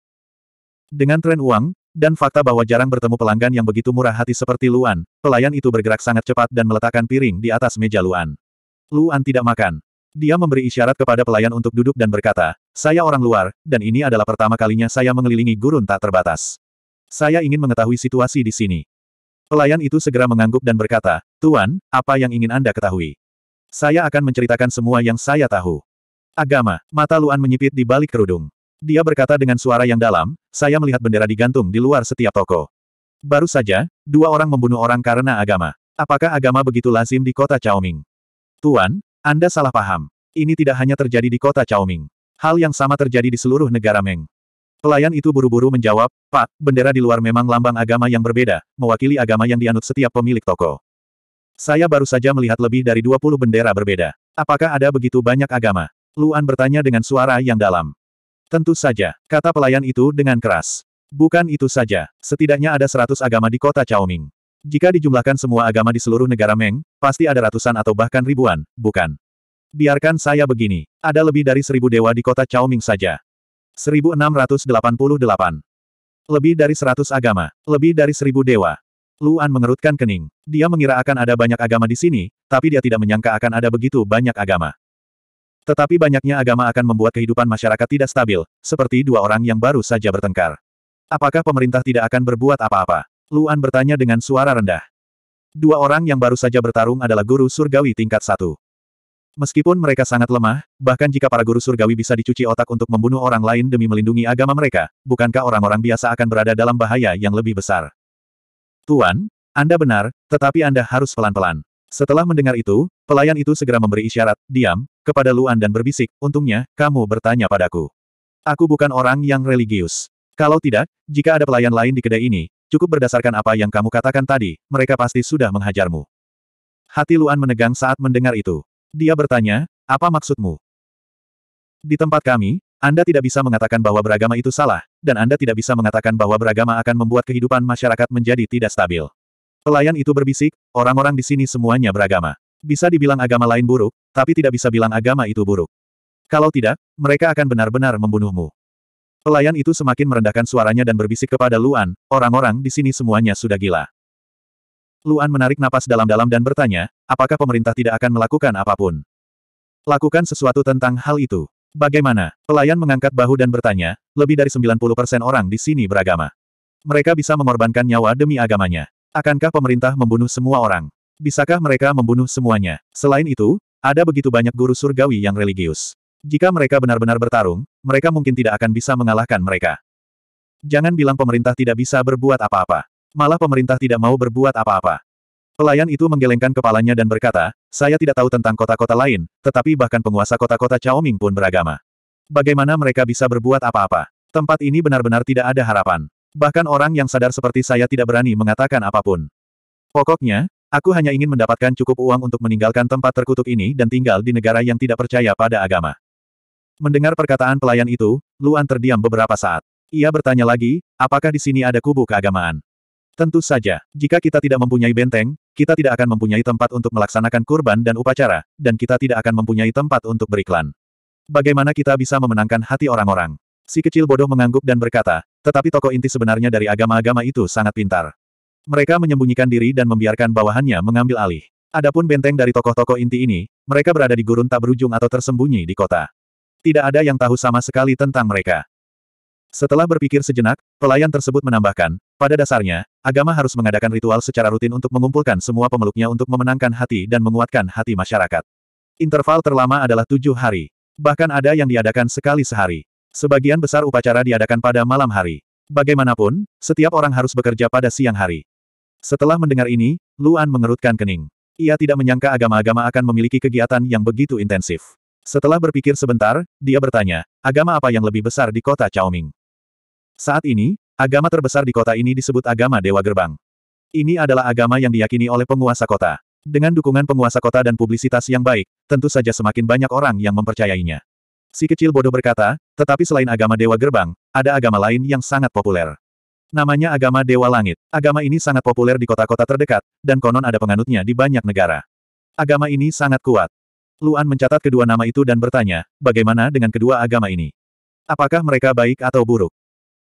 Speaker 1: Dengan tren uang, dan fakta bahwa jarang bertemu pelanggan yang begitu murah hati seperti Luan, pelayan itu bergerak sangat cepat dan meletakkan piring di atas meja Luan. Luan tidak makan. Dia memberi isyarat kepada pelayan untuk duduk dan berkata, saya orang luar, dan ini adalah pertama kalinya saya mengelilingi gurun tak terbatas. Saya ingin mengetahui situasi di sini. Pelayan itu segera mengangguk dan berkata, Tuan, apa yang ingin Anda ketahui? Saya akan menceritakan semua yang saya tahu. Agama, mata Luan menyipit di balik kerudung. Dia berkata dengan suara yang dalam, saya melihat bendera digantung di luar setiap toko. Baru saja, dua orang membunuh orang karena agama. Apakah agama begitu lazim di kota Chaoming? Tuan, Anda salah paham. Ini tidak hanya terjadi di kota Chaoming. Hal yang sama terjadi di seluruh negara Meng. Pelayan itu buru-buru menjawab, Pak, bendera di luar memang lambang agama yang berbeda, mewakili agama yang dianut setiap pemilik toko. Saya baru saja melihat lebih dari 20 bendera berbeda. Apakah ada begitu banyak agama? Luan bertanya dengan suara yang dalam. Tentu saja, kata pelayan itu dengan keras. Bukan itu saja, setidaknya ada seratus agama di kota Chaoming. Jika dijumlahkan semua agama di seluruh negara Meng, pasti ada ratusan atau bahkan ribuan, bukan? Biarkan saya begini, ada lebih dari seribu dewa di kota Chaoming saja. 1688. Lebih dari seratus agama, lebih dari seribu dewa. Luan mengerutkan kening. Dia mengira akan ada banyak agama di sini, tapi dia tidak menyangka akan ada begitu banyak agama. Tetapi banyaknya agama akan membuat kehidupan masyarakat tidak stabil, seperti dua orang yang baru saja bertengkar. Apakah pemerintah tidak akan berbuat apa-apa? Luan bertanya dengan suara rendah. Dua orang yang baru saja bertarung adalah guru surgawi tingkat satu. Meskipun mereka sangat lemah, bahkan jika para guru surgawi bisa dicuci otak untuk membunuh orang lain demi melindungi agama mereka, bukankah orang-orang biasa akan berada dalam bahaya yang lebih besar? Tuan, Anda benar, tetapi Anda harus pelan-pelan. Setelah mendengar itu, pelayan itu segera memberi isyarat, diam, kepada Luan dan berbisik, untungnya, kamu bertanya padaku. Aku bukan orang yang religius. Kalau tidak, jika ada pelayan lain di kedai ini, cukup berdasarkan apa yang kamu katakan tadi, mereka pasti sudah menghajarmu. Hati Luan menegang saat mendengar itu. Dia bertanya, apa maksudmu? Di tempat kami, Anda tidak bisa mengatakan bahwa beragama itu salah, dan Anda tidak bisa mengatakan bahwa beragama akan membuat kehidupan masyarakat menjadi tidak stabil. Pelayan itu berbisik, orang-orang di sini semuanya beragama. Bisa dibilang agama lain buruk, tapi tidak bisa bilang agama itu buruk. Kalau tidak, mereka akan benar-benar membunuhmu. Pelayan itu semakin merendahkan suaranya dan berbisik kepada Luan, orang-orang di sini semuanya sudah gila. Luan menarik napas dalam-dalam dan bertanya, apakah pemerintah tidak akan melakukan apapun? Lakukan sesuatu tentang hal itu. Bagaimana? Pelayan mengangkat bahu dan bertanya, lebih dari 90% orang di sini beragama. Mereka bisa mengorbankan nyawa demi agamanya. Akankah pemerintah membunuh semua orang? Bisakah mereka membunuh semuanya? Selain itu, ada begitu banyak guru surgawi yang religius. Jika mereka benar-benar bertarung, mereka mungkin tidak akan bisa mengalahkan mereka. Jangan bilang pemerintah tidak bisa berbuat apa-apa. Malah pemerintah tidak mau berbuat apa-apa. Pelayan itu menggelengkan kepalanya dan berkata, saya tidak tahu tentang kota-kota lain, tetapi bahkan penguasa kota-kota Chaoming pun beragama. Bagaimana mereka bisa berbuat apa-apa? Tempat ini benar-benar tidak ada harapan. Bahkan orang yang sadar seperti saya tidak berani mengatakan apapun. Pokoknya, aku hanya ingin mendapatkan cukup uang untuk meninggalkan tempat terkutuk ini dan tinggal di negara yang tidak percaya pada agama. Mendengar perkataan pelayan itu, Luan terdiam beberapa saat. Ia bertanya lagi, apakah di sini ada kubu keagamaan? Tentu saja, jika kita tidak mempunyai benteng, kita tidak akan mempunyai tempat untuk melaksanakan kurban dan upacara, dan kita tidak akan mempunyai tempat untuk beriklan. Bagaimana kita bisa memenangkan hati orang-orang? Si kecil bodoh mengangguk dan berkata, tetapi tokoh inti sebenarnya dari agama-agama itu sangat pintar. Mereka menyembunyikan diri dan membiarkan bawahannya mengambil alih. Adapun benteng dari tokoh-tokoh inti ini, mereka berada di gurun tak berujung atau tersembunyi di kota. Tidak ada yang tahu sama sekali tentang mereka. Setelah berpikir sejenak, pelayan tersebut menambahkan, pada dasarnya, agama harus mengadakan ritual secara rutin untuk mengumpulkan semua pemeluknya untuk memenangkan hati dan menguatkan hati masyarakat. Interval terlama adalah tujuh hari. Bahkan ada yang diadakan sekali sehari. Sebagian besar upacara diadakan pada malam hari. Bagaimanapun, setiap orang harus bekerja pada siang hari. Setelah mendengar ini, Luan mengerutkan kening. Ia tidak menyangka agama-agama akan memiliki kegiatan yang begitu intensif. Setelah berpikir sebentar, dia bertanya, agama apa yang lebih besar di kota Chaoming? Saat ini, agama terbesar di kota ini disebut agama Dewa Gerbang. Ini adalah agama yang diyakini oleh penguasa kota. Dengan dukungan penguasa kota dan publisitas yang baik, tentu saja semakin banyak orang yang mempercayainya. Si kecil bodoh berkata, tetapi selain agama Dewa Gerbang, ada agama lain yang sangat populer. Namanya agama Dewa Langit. Agama ini sangat populer di kota-kota terdekat, dan konon ada penganutnya di banyak negara. Agama ini sangat kuat. Luan mencatat kedua nama itu dan bertanya, bagaimana dengan kedua agama ini? Apakah mereka baik atau buruk?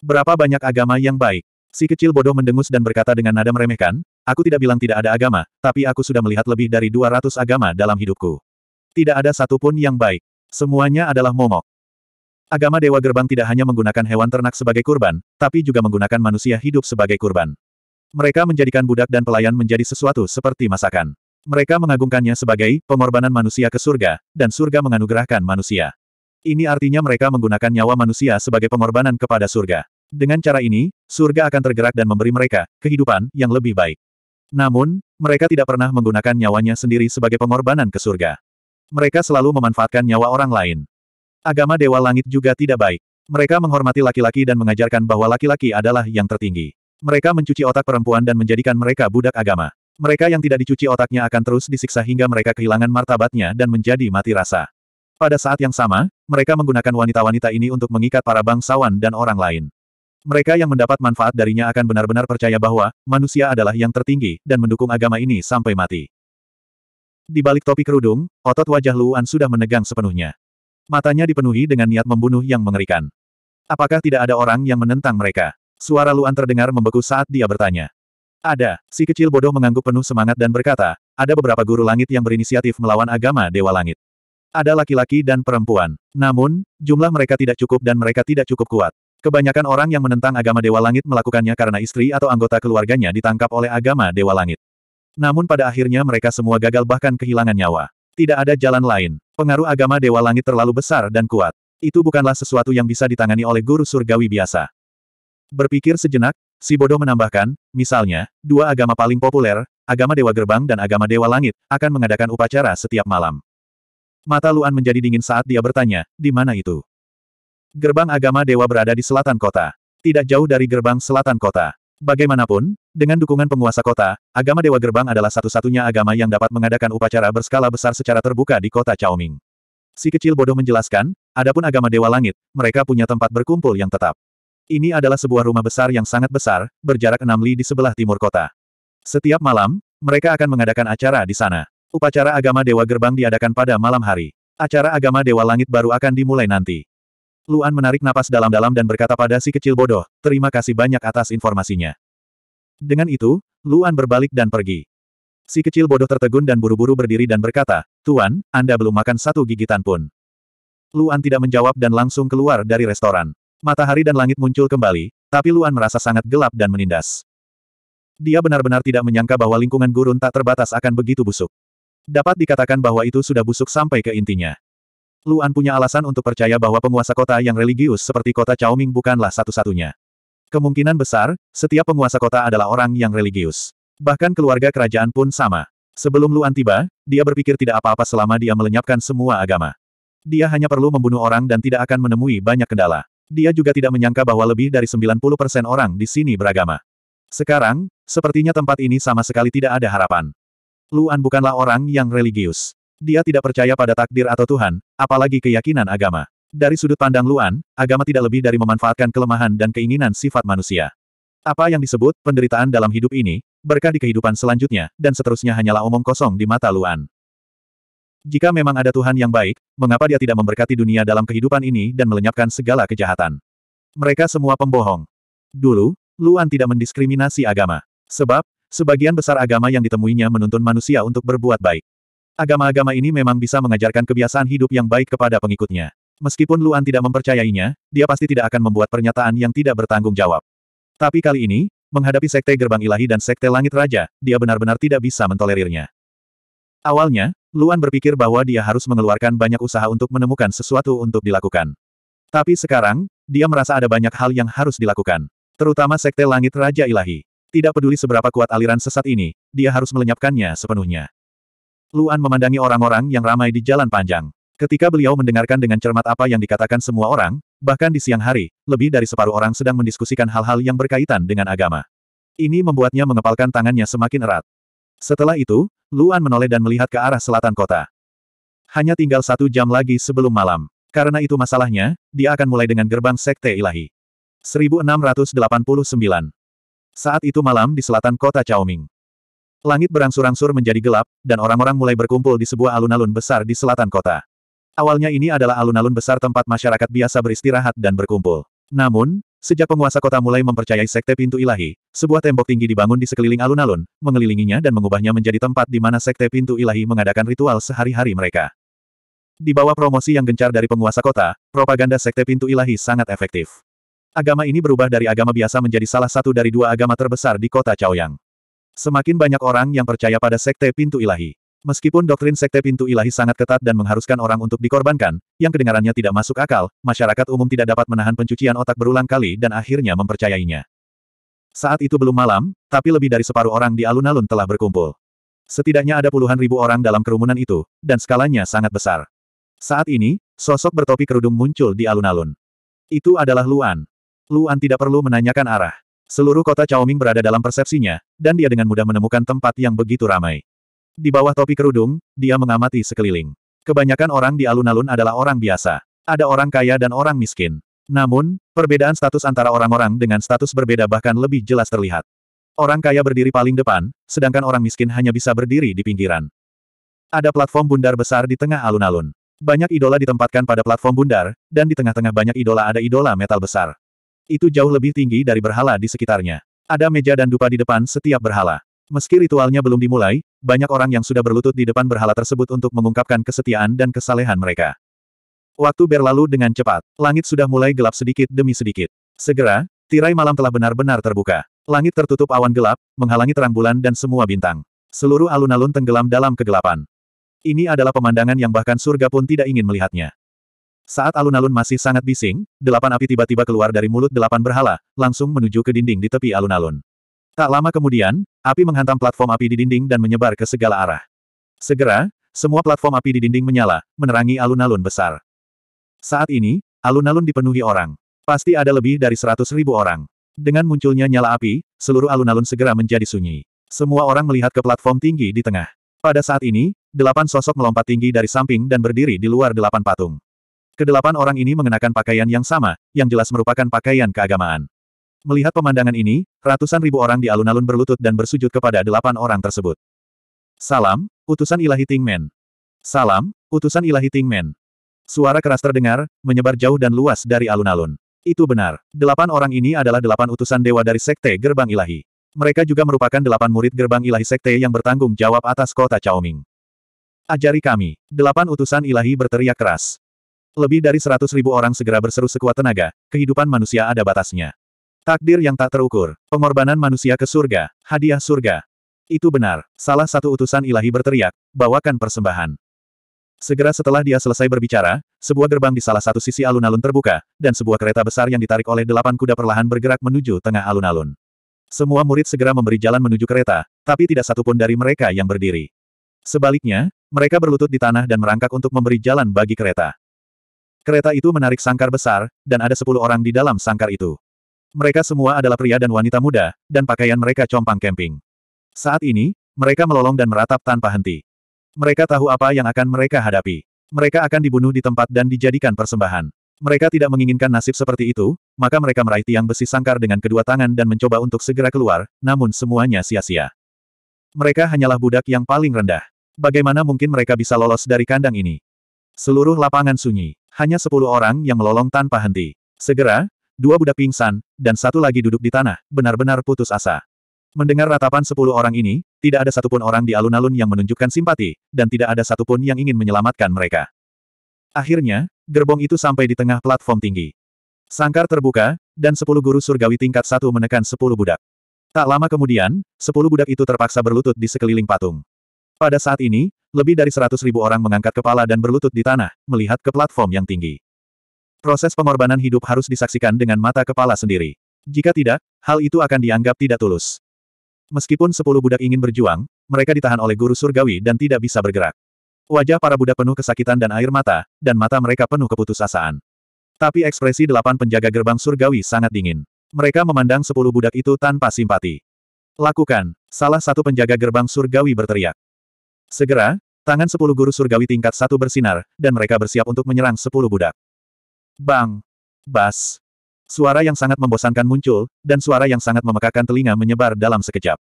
Speaker 1: Berapa banyak agama yang baik? Si kecil bodoh mendengus dan berkata dengan nada meremehkan, aku tidak bilang tidak ada agama, tapi aku sudah melihat lebih dari 200 agama dalam hidupku. Tidak ada satupun yang baik. Semuanya adalah momok. Agama Dewa Gerbang tidak hanya menggunakan hewan ternak sebagai kurban, tapi juga menggunakan manusia hidup sebagai kurban. Mereka menjadikan budak dan pelayan menjadi sesuatu seperti masakan. Mereka mengagungkannya sebagai pengorbanan manusia ke surga, dan surga menganugerahkan manusia. Ini artinya mereka menggunakan nyawa manusia sebagai pengorbanan kepada surga. Dengan cara ini, surga akan tergerak dan memberi mereka kehidupan yang lebih baik. Namun, mereka tidak pernah menggunakan nyawanya sendiri sebagai pengorbanan ke surga. Mereka selalu memanfaatkan nyawa orang lain. Agama Dewa Langit juga tidak baik. Mereka menghormati laki-laki dan mengajarkan bahwa laki-laki adalah yang tertinggi. Mereka mencuci otak perempuan dan menjadikan mereka budak agama. Mereka yang tidak dicuci otaknya akan terus disiksa hingga mereka kehilangan martabatnya dan menjadi mati rasa. Pada saat yang sama, mereka menggunakan wanita-wanita ini untuk mengikat para bangsawan dan orang lain. Mereka yang mendapat manfaat darinya akan benar-benar percaya bahwa manusia adalah yang tertinggi dan mendukung agama ini sampai mati. Di balik topi kerudung, otot wajah Luan sudah menegang sepenuhnya. Matanya dipenuhi dengan niat membunuh yang mengerikan. Apakah tidak ada orang yang menentang mereka? Suara Luan terdengar membeku saat dia bertanya. Ada, si kecil bodoh mengangguk penuh semangat dan berkata, ada beberapa guru langit yang berinisiatif melawan agama Dewa Langit. Ada laki-laki dan perempuan. Namun, jumlah mereka tidak cukup dan mereka tidak cukup kuat. Kebanyakan orang yang menentang agama Dewa Langit melakukannya karena istri atau anggota keluarganya ditangkap oleh agama Dewa Langit. Namun pada akhirnya mereka semua gagal bahkan kehilangan nyawa. Tidak ada jalan lain. Pengaruh agama Dewa Langit terlalu besar dan kuat. Itu bukanlah sesuatu yang bisa ditangani oleh guru surgawi biasa. Berpikir sejenak, si bodoh menambahkan, misalnya, dua agama paling populer, agama Dewa Gerbang dan agama Dewa Langit, akan mengadakan upacara setiap malam. Mata Luan menjadi dingin saat dia bertanya, di mana itu? Gerbang agama Dewa berada di selatan kota. Tidak jauh dari gerbang selatan kota. Bagaimanapun, dengan dukungan penguasa kota, agama Dewa Gerbang adalah satu-satunya agama yang dapat mengadakan upacara berskala besar secara terbuka di kota Chaoming. Si kecil bodoh menjelaskan, adapun agama Dewa Langit, mereka punya tempat berkumpul yang tetap. Ini adalah sebuah rumah besar yang sangat besar, berjarak enam li di sebelah timur kota. Setiap malam, mereka akan mengadakan acara di sana. Upacara agama Dewa Gerbang diadakan pada malam hari. Acara agama Dewa Langit baru akan dimulai nanti. Luan menarik napas dalam-dalam dan berkata pada si kecil bodoh, terima kasih banyak atas informasinya. Dengan itu, Luan berbalik dan pergi. Si kecil bodoh tertegun dan buru-buru berdiri dan berkata, Tuan, Anda belum makan satu gigitan pun. Luan tidak menjawab dan langsung keluar dari restoran. Matahari dan langit muncul kembali, tapi Luan merasa sangat gelap dan menindas. Dia benar-benar tidak menyangka bahwa lingkungan gurun tak terbatas akan begitu busuk. Dapat dikatakan bahwa itu sudah busuk sampai ke intinya. Luan punya alasan untuk percaya bahwa penguasa kota yang religius seperti kota Chaoming bukanlah satu-satunya. Kemungkinan besar, setiap penguasa kota adalah orang yang religius. Bahkan keluarga kerajaan pun sama. Sebelum Luan tiba, dia berpikir tidak apa-apa selama dia melenyapkan semua agama. Dia hanya perlu membunuh orang dan tidak akan menemui banyak kendala. Dia juga tidak menyangka bahwa lebih dari 90% orang di sini beragama. Sekarang, sepertinya tempat ini sama sekali tidak ada harapan. Luan bukanlah orang yang religius. Dia tidak percaya pada takdir atau Tuhan, apalagi keyakinan agama. Dari sudut pandang Luan, agama tidak lebih dari memanfaatkan kelemahan dan keinginan sifat manusia. Apa yang disebut penderitaan dalam hidup ini, berkah di kehidupan selanjutnya, dan seterusnya hanyalah omong kosong di mata Luan. Jika memang ada Tuhan yang baik, mengapa dia tidak memberkati dunia dalam kehidupan ini dan melenyapkan segala kejahatan? Mereka semua pembohong. Dulu, Luan tidak mendiskriminasi agama. Sebab, sebagian besar agama yang ditemuinya menuntun manusia untuk berbuat baik. Agama-agama ini memang bisa mengajarkan kebiasaan hidup yang baik kepada pengikutnya. Meskipun Luan tidak mempercayainya, dia pasti tidak akan membuat pernyataan yang tidak bertanggung jawab. Tapi kali ini, menghadapi Sekte Gerbang Ilahi dan Sekte Langit Raja, dia benar-benar tidak bisa mentolerirnya. Awalnya, Luan berpikir bahwa dia harus mengeluarkan banyak usaha untuk menemukan sesuatu untuk dilakukan. Tapi sekarang, dia merasa ada banyak hal yang harus dilakukan. Terutama Sekte Langit Raja Ilahi. Tidak peduli seberapa kuat aliran sesat ini, dia harus melenyapkannya sepenuhnya. Luan memandangi orang-orang yang ramai di jalan panjang. Ketika beliau mendengarkan dengan cermat apa yang dikatakan semua orang, bahkan di siang hari, lebih dari separuh orang sedang mendiskusikan hal-hal yang berkaitan dengan agama. Ini membuatnya mengepalkan tangannya semakin erat. Setelah itu, Luan menoleh dan melihat ke arah selatan kota. Hanya tinggal satu jam lagi sebelum malam. Karena itu masalahnya, dia akan mulai dengan gerbang Sekte Ilahi. 1689 Saat itu malam di selatan kota Chaoming. Langit berangsur-angsur menjadi gelap, dan orang-orang mulai berkumpul di sebuah alun-alun besar di selatan kota. Awalnya ini adalah alun-alun besar tempat masyarakat biasa beristirahat dan berkumpul. Namun, sejak penguasa kota mulai mempercayai sekte pintu ilahi, sebuah tembok tinggi dibangun di sekeliling alun-alun, mengelilinginya dan mengubahnya menjadi tempat di mana sekte pintu ilahi mengadakan ritual sehari-hari mereka. Di bawah promosi yang gencar dari penguasa kota, propaganda sekte pintu ilahi sangat efektif. Agama ini berubah dari agama biasa menjadi salah satu dari dua agama terbesar di kota Chaoyang. Semakin banyak orang yang percaya pada Sekte Pintu Ilahi. Meskipun doktrin Sekte Pintu Ilahi sangat ketat dan mengharuskan orang untuk dikorbankan, yang kedengarannya tidak masuk akal, masyarakat umum tidak dapat menahan pencucian otak berulang kali dan akhirnya mempercayainya. Saat itu belum malam, tapi lebih dari separuh orang di alun-alun telah berkumpul. Setidaknya ada puluhan ribu orang dalam kerumunan itu, dan skalanya sangat besar. Saat ini, sosok bertopi kerudung muncul di alun-alun. Itu adalah Luan. Luan tidak perlu menanyakan arah. Seluruh kota Chaoming berada dalam persepsinya, dan dia dengan mudah menemukan tempat yang begitu ramai. Di bawah topi kerudung, dia mengamati sekeliling. Kebanyakan orang di alun-alun adalah orang biasa. Ada orang kaya dan orang miskin. Namun, perbedaan status antara orang-orang dengan status berbeda bahkan lebih jelas terlihat. Orang kaya berdiri paling depan, sedangkan orang miskin hanya bisa berdiri di pinggiran. Ada platform bundar besar di tengah alun-alun. Banyak idola ditempatkan pada platform bundar, dan di tengah-tengah banyak idola ada idola metal besar. Itu jauh lebih tinggi dari berhala di sekitarnya. Ada meja dan dupa di depan setiap berhala. Meski ritualnya belum dimulai, banyak orang yang sudah berlutut di depan berhala tersebut untuk mengungkapkan kesetiaan dan kesalehan mereka. Waktu berlalu dengan cepat, langit sudah mulai gelap sedikit demi sedikit. Segera, tirai malam telah benar-benar terbuka. Langit tertutup awan gelap, menghalangi terang bulan dan semua bintang. Seluruh alun-alun tenggelam dalam kegelapan. Ini adalah pemandangan yang bahkan surga pun tidak ingin melihatnya. Saat alun-alun masih sangat bising, delapan api tiba-tiba keluar dari mulut delapan berhala, langsung menuju ke dinding di tepi alun-alun. Tak lama kemudian, api menghantam platform api di dinding dan menyebar ke segala arah. Segera, semua platform api di dinding menyala, menerangi alun-alun besar. Saat ini, alun-alun dipenuhi orang. Pasti ada lebih dari seratus ribu orang. Dengan munculnya nyala api, seluruh alun-alun segera menjadi sunyi. Semua orang melihat ke platform tinggi di tengah. Pada saat ini, delapan sosok melompat tinggi dari samping dan berdiri di luar delapan patung. Kedelapan orang ini mengenakan pakaian yang sama, yang jelas merupakan pakaian keagamaan. Melihat pemandangan ini, ratusan ribu orang di alun-alun berlutut dan bersujud kepada delapan orang tersebut. Salam, utusan ilahi Tingmen. Salam, utusan ilahi Tingmen. Suara keras terdengar, menyebar jauh dan luas dari alun-alun. Itu benar. Delapan orang ini adalah delapan utusan dewa dari Sekte Gerbang Ilahi. Mereka juga merupakan delapan murid Gerbang Ilahi Sekte yang bertanggung jawab atas kota Chaoming. Ajari kami. Delapan utusan ilahi berteriak keras. Lebih dari seratus ribu orang segera berseru sekuat tenaga, kehidupan manusia ada batasnya. Takdir yang tak terukur, pengorbanan manusia ke surga, hadiah surga. Itu benar, salah satu utusan ilahi berteriak, bawakan persembahan. Segera setelah dia selesai berbicara, sebuah gerbang di salah satu sisi alun-alun terbuka, dan sebuah kereta besar yang ditarik oleh delapan kuda perlahan bergerak menuju tengah alun-alun. Semua murid segera memberi jalan menuju kereta, tapi tidak satupun dari mereka yang berdiri. Sebaliknya, mereka berlutut di tanah dan merangkak untuk memberi jalan bagi kereta. Kereta itu menarik sangkar besar, dan ada sepuluh orang di dalam sangkar itu. Mereka semua adalah pria dan wanita muda, dan pakaian mereka compang camping. Saat ini, mereka melolong dan meratap tanpa henti. Mereka tahu apa yang akan mereka hadapi. Mereka akan dibunuh di tempat dan dijadikan persembahan. Mereka tidak menginginkan nasib seperti itu, maka mereka meraih tiang besi sangkar dengan kedua tangan dan mencoba untuk segera keluar, namun semuanya sia-sia. Mereka hanyalah budak yang paling rendah. Bagaimana mungkin mereka bisa lolos dari kandang ini? Seluruh lapangan sunyi hanya sepuluh orang yang melolong tanpa henti. Segera, dua budak pingsan, dan satu lagi duduk di tanah, benar-benar putus asa. Mendengar ratapan sepuluh orang ini, tidak ada satupun orang di alun-alun yang menunjukkan simpati, dan tidak ada satupun yang ingin menyelamatkan mereka. Akhirnya, gerbong itu sampai di tengah platform tinggi. Sangkar terbuka, dan sepuluh guru surgawi tingkat satu menekan sepuluh budak. Tak lama kemudian, sepuluh budak itu terpaksa berlutut di sekeliling patung. Pada saat ini, lebih dari seratus ribu orang mengangkat kepala dan berlutut di tanah, melihat ke platform yang tinggi. Proses pengorbanan hidup harus disaksikan dengan mata kepala sendiri. Jika tidak, hal itu akan dianggap tidak tulus. Meskipun sepuluh budak ingin berjuang, mereka ditahan oleh guru surgawi dan tidak bisa bergerak. Wajah para budak penuh kesakitan dan air mata, dan mata mereka penuh keputusasaan. Tapi ekspresi delapan penjaga gerbang surgawi sangat dingin. Mereka memandang sepuluh budak itu tanpa simpati. Lakukan, salah satu penjaga gerbang surgawi berteriak. Segera, tangan sepuluh guru surgawi tingkat satu bersinar, dan mereka bersiap untuk menyerang sepuluh budak. Bang! Bas! Suara yang sangat membosankan muncul, dan suara yang sangat memekakan telinga menyebar dalam sekejap.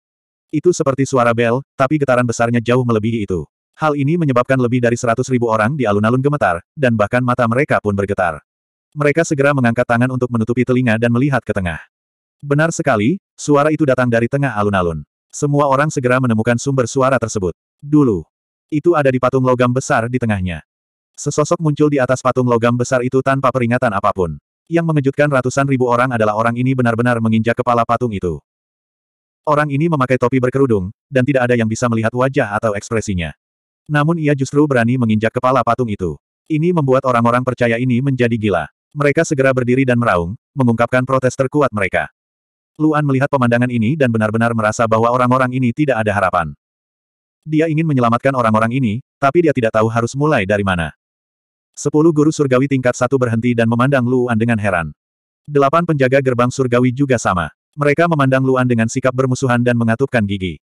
Speaker 1: Itu seperti suara bel, tapi getaran besarnya jauh melebihi itu. Hal ini menyebabkan lebih dari seratus ribu orang di alun-alun gemetar, dan bahkan mata mereka pun bergetar. Mereka segera mengangkat tangan untuk menutupi telinga dan melihat ke tengah. Benar sekali, suara itu datang dari tengah alun-alun. Semua orang segera menemukan sumber suara tersebut. Dulu. Itu ada di patung logam besar di tengahnya. Sesosok muncul di atas patung logam besar itu tanpa peringatan apapun. Yang mengejutkan ratusan ribu orang adalah orang ini benar-benar menginjak kepala patung itu. Orang ini memakai topi berkerudung, dan tidak ada yang bisa melihat wajah atau ekspresinya. Namun ia justru berani menginjak kepala patung itu. Ini membuat orang-orang percaya ini menjadi gila. Mereka segera berdiri dan meraung, mengungkapkan protes terkuat mereka. Luan melihat pemandangan ini dan benar-benar merasa bahwa orang-orang ini tidak ada harapan. Dia ingin menyelamatkan orang-orang ini, tapi dia tidak tahu harus mulai dari mana. Sepuluh guru surgawi tingkat satu berhenti dan memandang Luan dengan heran. Delapan penjaga gerbang surgawi juga sama. Mereka memandang Luan dengan sikap bermusuhan dan mengatupkan gigi.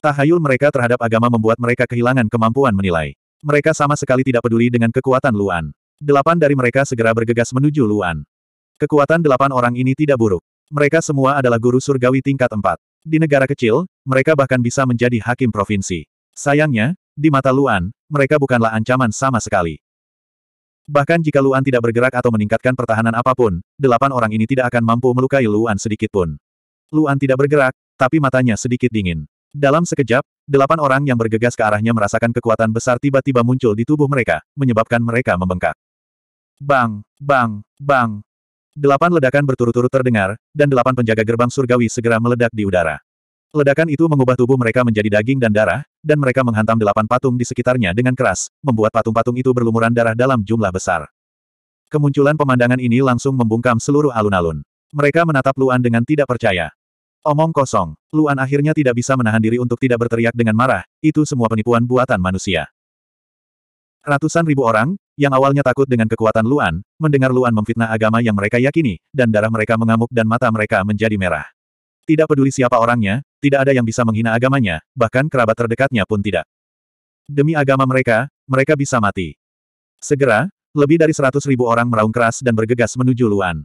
Speaker 1: Tahayul mereka terhadap agama membuat mereka kehilangan kemampuan menilai. Mereka sama sekali tidak peduli dengan kekuatan Luan. Delapan dari mereka segera bergegas menuju Luan. Kekuatan delapan orang ini tidak buruk. Mereka semua adalah guru surgawi tingkat empat. Di negara kecil, mereka bahkan bisa menjadi hakim provinsi. Sayangnya, di mata Luan, mereka bukanlah ancaman sama sekali. Bahkan jika Luan tidak bergerak atau meningkatkan pertahanan apapun, delapan orang ini tidak akan mampu melukai Luan sedikitpun. Luan tidak bergerak, tapi matanya sedikit dingin. Dalam sekejap, delapan orang yang bergegas ke arahnya merasakan kekuatan besar tiba-tiba muncul di tubuh mereka, menyebabkan mereka membengkak. Bang, bang, bang. Delapan ledakan berturut-turut terdengar, dan delapan penjaga gerbang surgawi segera meledak di udara. Ledakan itu mengubah tubuh mereka menjadi daging dan darah, dan mereka menghantam delapan patung di sekitarnya dengan keras, membuat patung-patung itu berlumuran darah dalam jumlah besar. Kemunculan pemandangan ini langsung membungkam seluruh alun-alun. Mereka menatap Luan dengan tidak percaya. Omong kosong, Luan akhirnya tidak bisa menahan diri untuk tidak berteriak dengan marah, itu semua penipuan buatan manusia. Ratusan ribu orang, yang awalnya takut dengan kekuatan Luan, mendengar Luan memfitnah agama yang mereka yakini, dan darah mereka mengamuk dan mata mereka menjadi merah. Tidak peduli siapa orangnya, tidak ada yang bisa menghina agamanya, bahkan kerabat terdekatnya pun tidak. Demi agama mereka, mereka bisa mati. Segera, lebih dari seratus ribu orang meraung keras dan bergegas menuju Luan.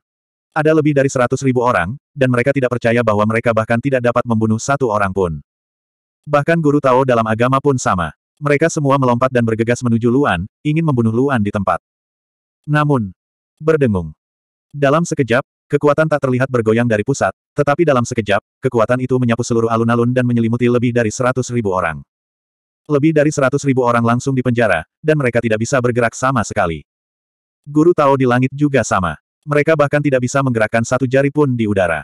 Speaker 1: Ada lebih dari seratus ribu orang, dan mereka tidak percaya bahwa mereka bahkan tidak dapat membunuh satu orang pun. Bahkan guru Tao dalam agama pun sama. Mereka semua melompat dan bergegas menuju Luan, ingin membunuh Luan di tempat. Namun, berdengung. Dalam sekejap, Kekuatan tak terlihat bergoyang dari pusat, tetapi dalam sekejap, kekuatan itu menyapu seluruh alun-alun dan menyelimuti lebih dari seratus ribu orang. Lebih dari seratus ribu orang langsung dipenjara, dan mereka tidak bisa bergerak sama sekali. Guru Tao di langit juga sama. Mereka bahkan tidak bisa menggerakkan satu jari pun di udara.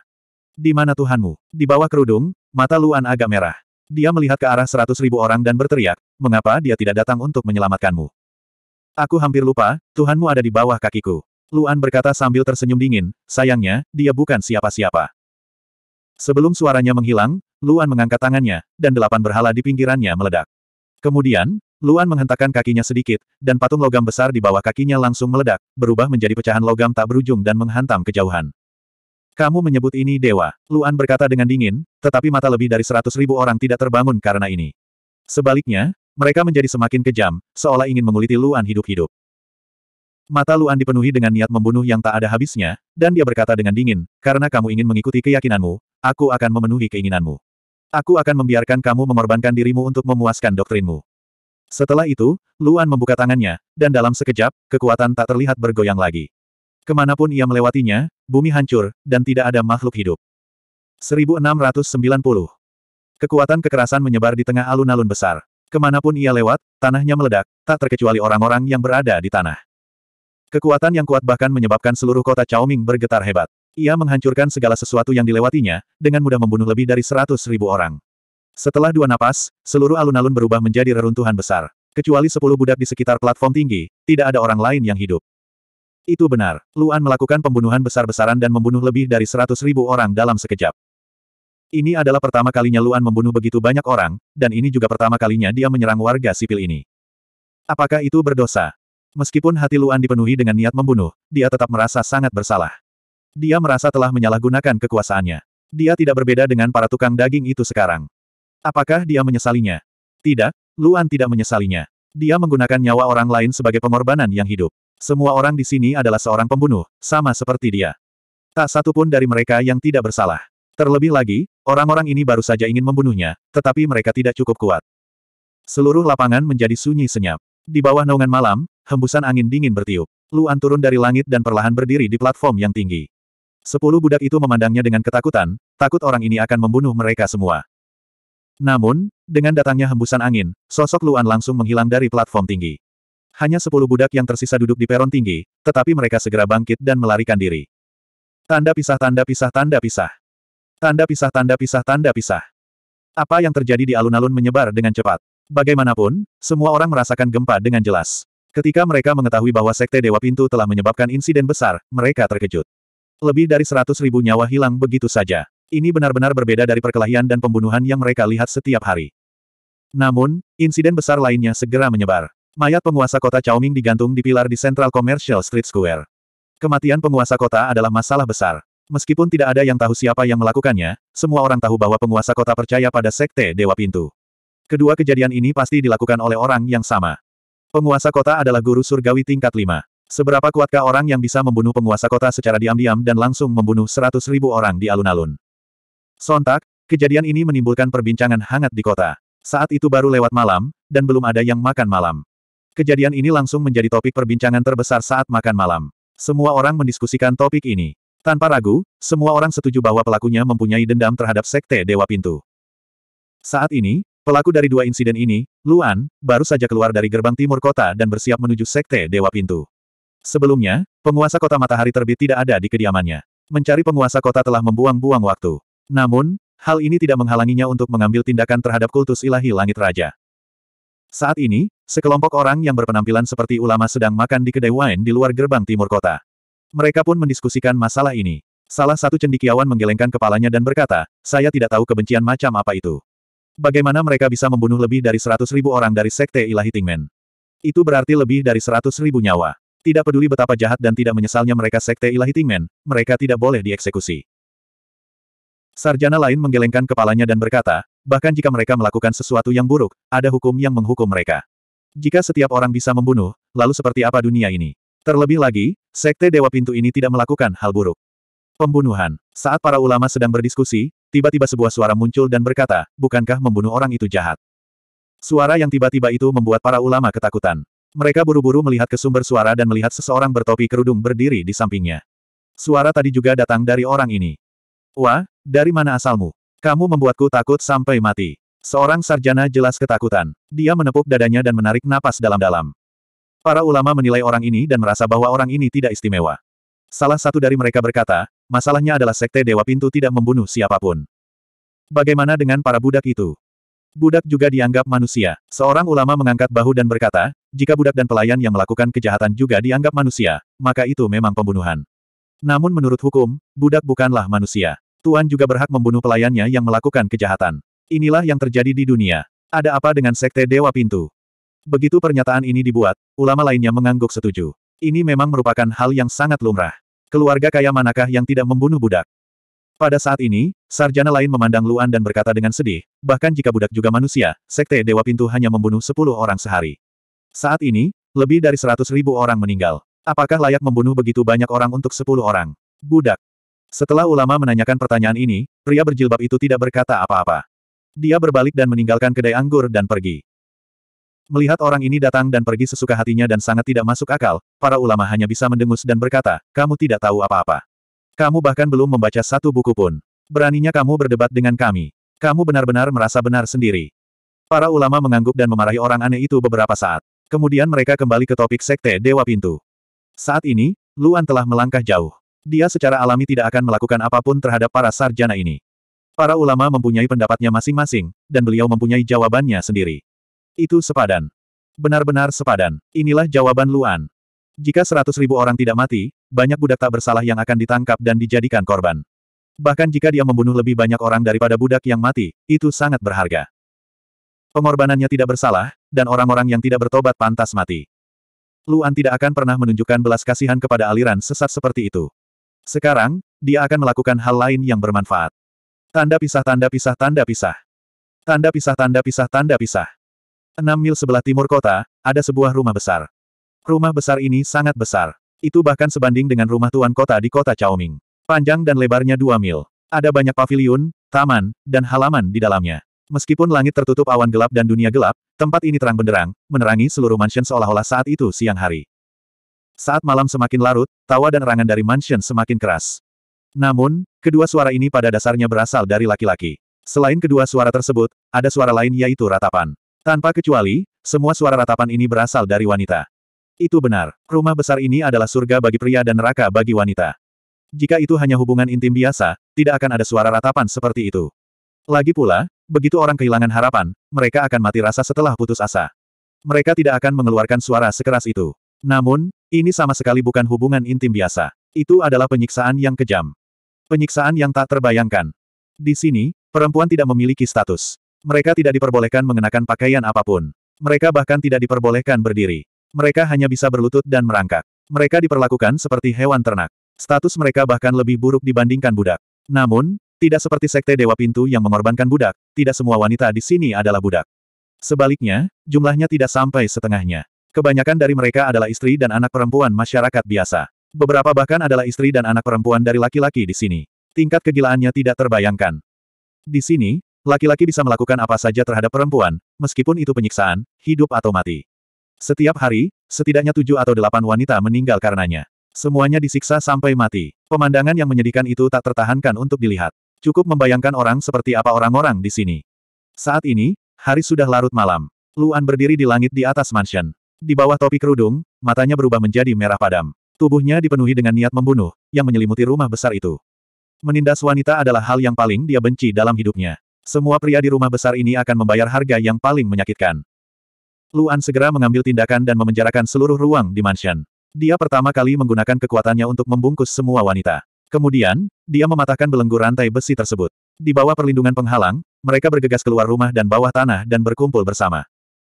Speaker 1: Di mana Tuhanmu? Di bawah kerudung, mata Luan agak merah. Dia melihat ke arah seratus ribu orang dan berteriak, mengapa dia tidak datang untuk menyelamatkanmu? Aku hampir lupa, Tuhanmu ada di bawah kakiku. Luan berkata sambil tersenyum dingin, sayangnya, dia bukan siapa-siapa. Sebelum suaranya menghilang, Luan mengangkat tangannya, dan delapan berhala di pinggirannya meledak. Kemudian, Luan menghentakkan kakinya sedikit, dan patung logam besar di bawah kakinya langsung meledak, berubah menjadi pecahan logam tak berujung dan menghantam kejauhan. Kamu menyebut ini dewa, Luan berkata dengan dingin, tetapi mata lebih dari seratus ribu orang tidak terbangun karena ini. Sebaliknya, mereka menjadi semakin kejam, seolah ingin menguliti Luan hidup-hidup. Mata Luan dipenuhi dengan niat membunuh yang tak ada habisnya, dan dia berkata dengan dingin, karena kamu ingin mengikuti keyakinanmu, aku akan memenuhi keinginanmu. Aku akan membiarkan kamu mengorbankan dirimu untuk memuaskan doktrinmu. Setelah itu, Luan membuka tangannya, dan dalam sekejap, kekuatan tak terlihat bergoyang lagi. Kemanapun ia melewatinya, bumi hancur, dan tidak ada makhluk hidup. 1690. Kekuatan kekerasan menyebar di tengah alun-alun besar. Kemanapun ia lewat, tanahnya meledak, tak terkecuali orang-orang yang berada di tanah. Kekuatan yang kuat bahkan menyebabkan seluruh kota Chao Ming bergetar hebat. Ia menghancurkan segala sesuatu yang dilewatinya, dengan mudah membunuh lebih dari seratus ribu orang. Setelah dua napas, seluruh alun-alun berubah menjadi reruntuhan besar. Kecuali sepuluh budak di sekitar platform tinggi, tidak ada orang lain yang hidup. Itu benar, Luan melakukan pembunuhan besar-besaran dan membunuh lebih dari seratus ribu orang dalam sekejap. Ini adalah pertama kalinya Luan membunuh begitu banyak orang, dan ini juga pertama kalinya dia menyerang warga sipil ini. Apakah itu berdosa? Meskipun hati Luan dipenuhi dengan niat membunuh, dia tetap merasa sangat bersalah. Dia merasa telah menyalahgunakan kekuasaannya. Dia tidak berbeda dengan para tukang daging itu sekarang. Apakah dia menyesalinya? Tidak, Luan tidak menyesalinya. Dia menggunakan nyawa orang lain sebagai pengorbanan yang hidup. Semua orang di sini adalah seorang pembunuh, sama seperti dia. Tak satu pun dari mereka yang tidak bersalah. Terlebih lagi, orang-orang ini baru saja ingin membunuhnya, tetapi mereka tidak cukup kuat. Seluruh lapangan menjadi sunyi senyap. Di bawah naungan malam, hembusan angin dingin bertiup. Luan turun dari langit dan perlahan berdiri di platform yang tinggi. Sepuluh budak itu memandangnya dengan ketakutan, takut orang ini akan membunuh mereka semua. Namun, dengan datangnya hembusan angin, sosok Luan langsung menghilang dari platform tinggi. Hanya sepuluh budak yang tersisa duduk di peron tinggi, tetapi mereka segera bangkit dan melarikan diri. Tanda pisah tanda pisah tanda pisah. Tanda pisah tanda pisah tanda pisah. Apa yang terjadi di alun-alun menyebar dengan cepat. Bagaimanapun, semua orang merasakan gempa dengan jelas. Ketika mereka mengetahui bahwa Sekte Dewa Pintu telah menyebabkan insiden besar, mereka terkejut. Lebih dari seratus ribu nyawa hilang begitu saja. Ini benar-benar berbeda dari perkelahian dan pembunuhan yang mereka lihat setiap hari. Namun, insiden besar lainnya segera menyebar. Mayat penguasa kota Chaoming digantung di pilar di Central Commercial Street Square. Kematian penguasa kota adalah masalah besar. Meskipun tidak ada yang tahu siapa yang melakukannya, semua orang tahu bahwa penguasa kota percaya pada Sekte Dewa Pintu. Kedua kejadian ini pasti dilakukan oleh orang yang sama. Penguasa kota adalah guru surgawi tingkat 5. Seberapa kuatkah orang yang bisa membunuh penguasa kota secara diam-diam dan langsung membunuh seratus ribu orang di alun-alun? Sontak, kejadian ini menimbulkan perbincangan hangat di kota. Saat itu baru lewat malam, dan belum ada yang makan malam. Kejadian ini langsung menjadi topik perbincangan terbesar saat makan malam. Semua orang mendiskusikan topik ini. Tanpa ragu, semua orang setuju bahwa pelakunya mempunyai dendam terhadap Sekte Dewa Pintu. Saat ini, Pelaku dari dua insiden ini, Luan, baru saja keluar dari gerbang timur kota dan bersiap menuju Sekte Dewa Pintu. Sebelumnya, penguasa kota matahari terbit tidak ada di kediamannya. Mencari penguasa kota telah membuang-buang waktu. Namun, hal ini tidak menghalanginya untuk mengambil tindakan terhadap kultus ilahi langit raja. Saat ini, sekelompok orang yang berpenampilan seperti ulama sedang makan di kedai wine di luar gerbang timur kota. Mereka pun mendiskusikan masalah ini. Salah satu cendikiawan menggelengkan kepalanya dan berkata, saya tidak tahu kebencian macam apa itu. Bagaimana mereka bisa membunuh lebih dari seratus ribu orang dari Sekte Ilahi Tingmen? Itu berarti lebih dari seratus ribu nyawa. Tidak peduli betapa jahat dan tidak menyesalnya mereka Sekte Ilahi Tingmen, mereka tidak boleh dieksekusi. Sarjana lain menggelengkan kepalanya dan berkata, bahkan jika mereka melakukan sesuatu yang buruk, ada hukum yang menghukum mereka. Jika setiap orang bisa membunuh, lalu seperti apa dunia ini? Terlebih lagi, Sekte Dewa Pintu ini tidak melakukan hal buruk. Pembunuhan. Saat para ulama sedang berdiskusi, tiba-tiba sebuah suara muncul dan berkata, bukankah membunuh orang itu jahat? Suara yang tiba-tiba itu membuat para ulama ketakutan. Mereka buru-buru melihat ke sumber suara dan melihat seseorang bertopi kerudung berdiri di sampingnya. Suara tadi juga datang dari orang ini. Wah, dari mana asalmu? Kamu membuatku takut sampai mati. Seorang sarjana jelas ketakutan. Dia menepuk dadanya dan menarik napas dalam-dalam. Para ulama menilai orang ini dan merasa bahwa orang ini tidak istimewa. Salah satu dari mereka berkata, Masalahnya adalah sekte Dewa Pintu tidak membunuh siapapun. Bagaimana dengan para budak itu? Budak juga dianggap manusia. Seorang ulama mengangkat bahu dan berkata, jika budak dan pelayan yang melakukan kejahatan juga dianggap manusia, maka itu memang pembunuhan. Namun menurut hukum, budak bukanlah manusia. Tuan juga berhak membunuh pelayannya yang melakukan kejahatan. Inilah yang terjadi di dunia. Ada apa dengan Sekte Dewa Pintu? Begitu pernyataan ini dibuat, ulama lainnya mengangguk setuju. Ini memang merupakan hal yang sangat lumrah. Keluarga kaya manakah yang tidak membunuh budak? Pada saat ini, sarjana lain memandang Luan dan berkata dengan sedih, bahkan jika budak juga manusia, Sekte Dewa Pintu hanya membunuh 10 orang sehari. Saat ini, lebih dari seratus ribu orang meninggal. Apakah layak membunuh begitu banyak orang untuk 10 orang? Budak. Setelah ulama menanyakan pertanyaan ini, pria berjilbab itu tidak berkata apa-apa. Dia berbalik dan meninggalkan kedai anggur dan pergi. Melihat orang ini datang dan pergi sesuka hatinya dan sangat tidak masuk akal, para ulama hanya bisa mendengus dan berkata, kamu tidak tahu apa-apa. Kamu bahkan belum membaca satu buku pun. Beraninya kamu berdebat dengan kami. Kamu benar-benar merasa benar sendiri. Para ulama mengangguk dan memarahi orang aneh itu beberapa saat. Kemudian mereka kembali ke topik Sekte Dewa Pintu. Saat ini, Luan telah melangkah jauh. Dia secara alami tidak akan melakukan apapun terhadap para sarjana ini. Para ulama mempunyai pendapatnya masing-masing, dan beliau mempunyai jawabannya sendiri. Itu sepadan. Benar-benar sepadan. Inilah jawaban Luan. Jika seratus ribu orang tidak mati, banyak budak tak bersalah yang akan ditangkap dan dijadikan korban. Bahkan jika dia membunuh lebih banyak orang daripada budak yang mati, itu sangat berharga. Pengorbanannya tidak bersalah, dan orang-orang yang tidak bertobat pantas mati. Luan tidak akan pernah menunjukkan belas kasihan kepada aliran sesat seperti itu. Sekarang, dia akan melakukan hal lain yang bermanfaat. Tanda pisah tanda pisah tanda pisah. Tanda pisah tanda pisah tanda pisah. Enam mil sebelah timur kota, ada sebuah rumah besar. Rumah besar ini sangat besar. Itu bahkan sebanding dengan rumah tuan kota di kota Chaoming. Panjang dan lebarnya dua mil. Ada banyak paviliun, taman, dan halaman di dalamnya. Meskipun langit tertutup awan gelap dan dunia gelap, tempat ini terang benderang, menerangi seluruh mansion seolah-olah saat itu siang hari. Saat malam semakin larut, tawa dan rangan dari mansion semakin keras. Namun, kedua suara ini pada dasarnya berasal dari laki-laki. Selain kedua suara tersebut, ada suara lain yaitu ratapan. Tanpa kecuali, semua suara ratapan ini berasal dari wanita. Itu benar. Rumah besar ini adalah surga bagi pria dan neraka bagi wanita. Jika itu hanya hubungan intim biasa, tidak akan ada suara ratapan seperti itu. Lagi pula, begitu orang kehilangan harapan, mereka akan mati rasa setelah putus asa. Mereka tidak akan mengeluarkan suara sekeras itu. Namun, ini sama sekali bukan hubungan intim biasa. Itu adalah penyiksaan yang kejam. Penyiksaan yang tak terbayangkan. Di sini, perempuan tidak memiliki status. Mereka tidak diperbolehkan mengenakan pakaian apapun. Mereka bahkan tidak diperbolehkan berdiri. Mereka hanya bisa berlutut dan merangkak. Mereka diperlakukan seperti hewan ternak. Status mereka bahkan lebih buruk dibandingkan budak. Namun, tidak seperti sekte Dewa Pintu yang mengorbankan budak, tidak semua wanita di sini adalah budak. Sebaliknya, jumlahnya tidak sampai setengahnya. Kebanyakan dari mereka adalah istri dan anak perempuan masyarakat biasa. Beberapa bahkan adalah istri dan anak perempuan dari laki-laki di sini. Tingkat kegilaannya tidak terbayangkan. Di sini, Laki-laki bisa melakukan apa saja terhadap perempuan, meskipun itu penyiksaan, hidup atau mati. Setiap hari, setidaknya tujuh atau delapan wanita meninggal karenanya. Semuanya disiksa sampai mati. Pemandangan yang menyedihkan itu tak tertahankan untuk dilihat. Cukup membayangkan orang seperti apa orang-orang di sini. Saat ini, hari sudah larut malam. Luan berdiri di langit di atas mansion. Di bawah topi kerudung, matanya berubah menjadi merah padam. Tubuhnya dipenuhi dengan niat membunuh, yang menyelimuti rumah besar itu. Menindas wanita adalah hal yang paling dia benci dalam hidupnya. Semua pria di rumah besar ini akan membayar harga yang paling menyakitkan. Luan segera mengambil tindakan dan memenjarakan seluruh ruang di mansion. Dia pertama kali menggunakan kekuatannya untuk membungkus semua wanita. Kemudian, dia mematahkan belenggu rantai besi tersebut. Di bawah perlindungan penghalang, mereka bergegas keluar rumah dan bawah tanah dan berkumpul bersama.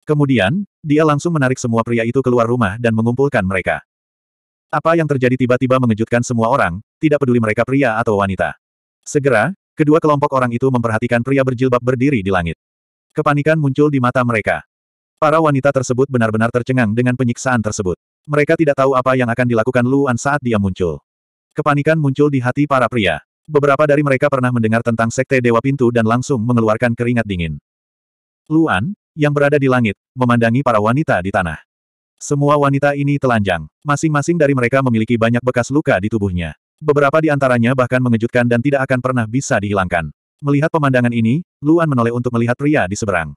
Speaker 1: Kemudian, dia langsung menarik semua pria itu keluar rumah dan mengumpulkan mereka. Apa yang terjadi tiba-tiba mengejutkan semua orang, tidak peduli mereka pria atau wanita. Segera, Kedua kelompok orang itu memperhatikan pria berjilbab berdiri di langit. Kepanikan muncul di mata mereka. Para wanita tersebut benar-benar tercengang dengan penyiksaan tersebut. Mereka tidak tahu apa yang akan dilakukan Luan saat dia muncul. Kepanikan muncul di hati para pria. Beberapa dari mereka pernah mendengar tentang Sekte Dewa Pintu dan langsung mengeluarkan keringat dingin. Luan, yang berada di langit, memandangi para wanita di tanah. Semua wanita ini telanjang. Masing-masing dari mereka memiliki banyak bekas luka di tubuhnya. Beberapa di antaranya bahkan mengejutkan dan tidak akan pernah bisa dihilangkan. Melihat pemandangan ini, Luan menoleh untuk melihat pria di seberang.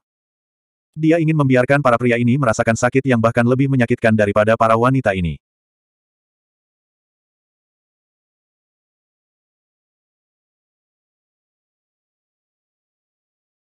Speaker 1: Dia ingin membiarkan para pria ini merasakan sakit yang bahkan lebih menyakitkan daripada para wanita ini.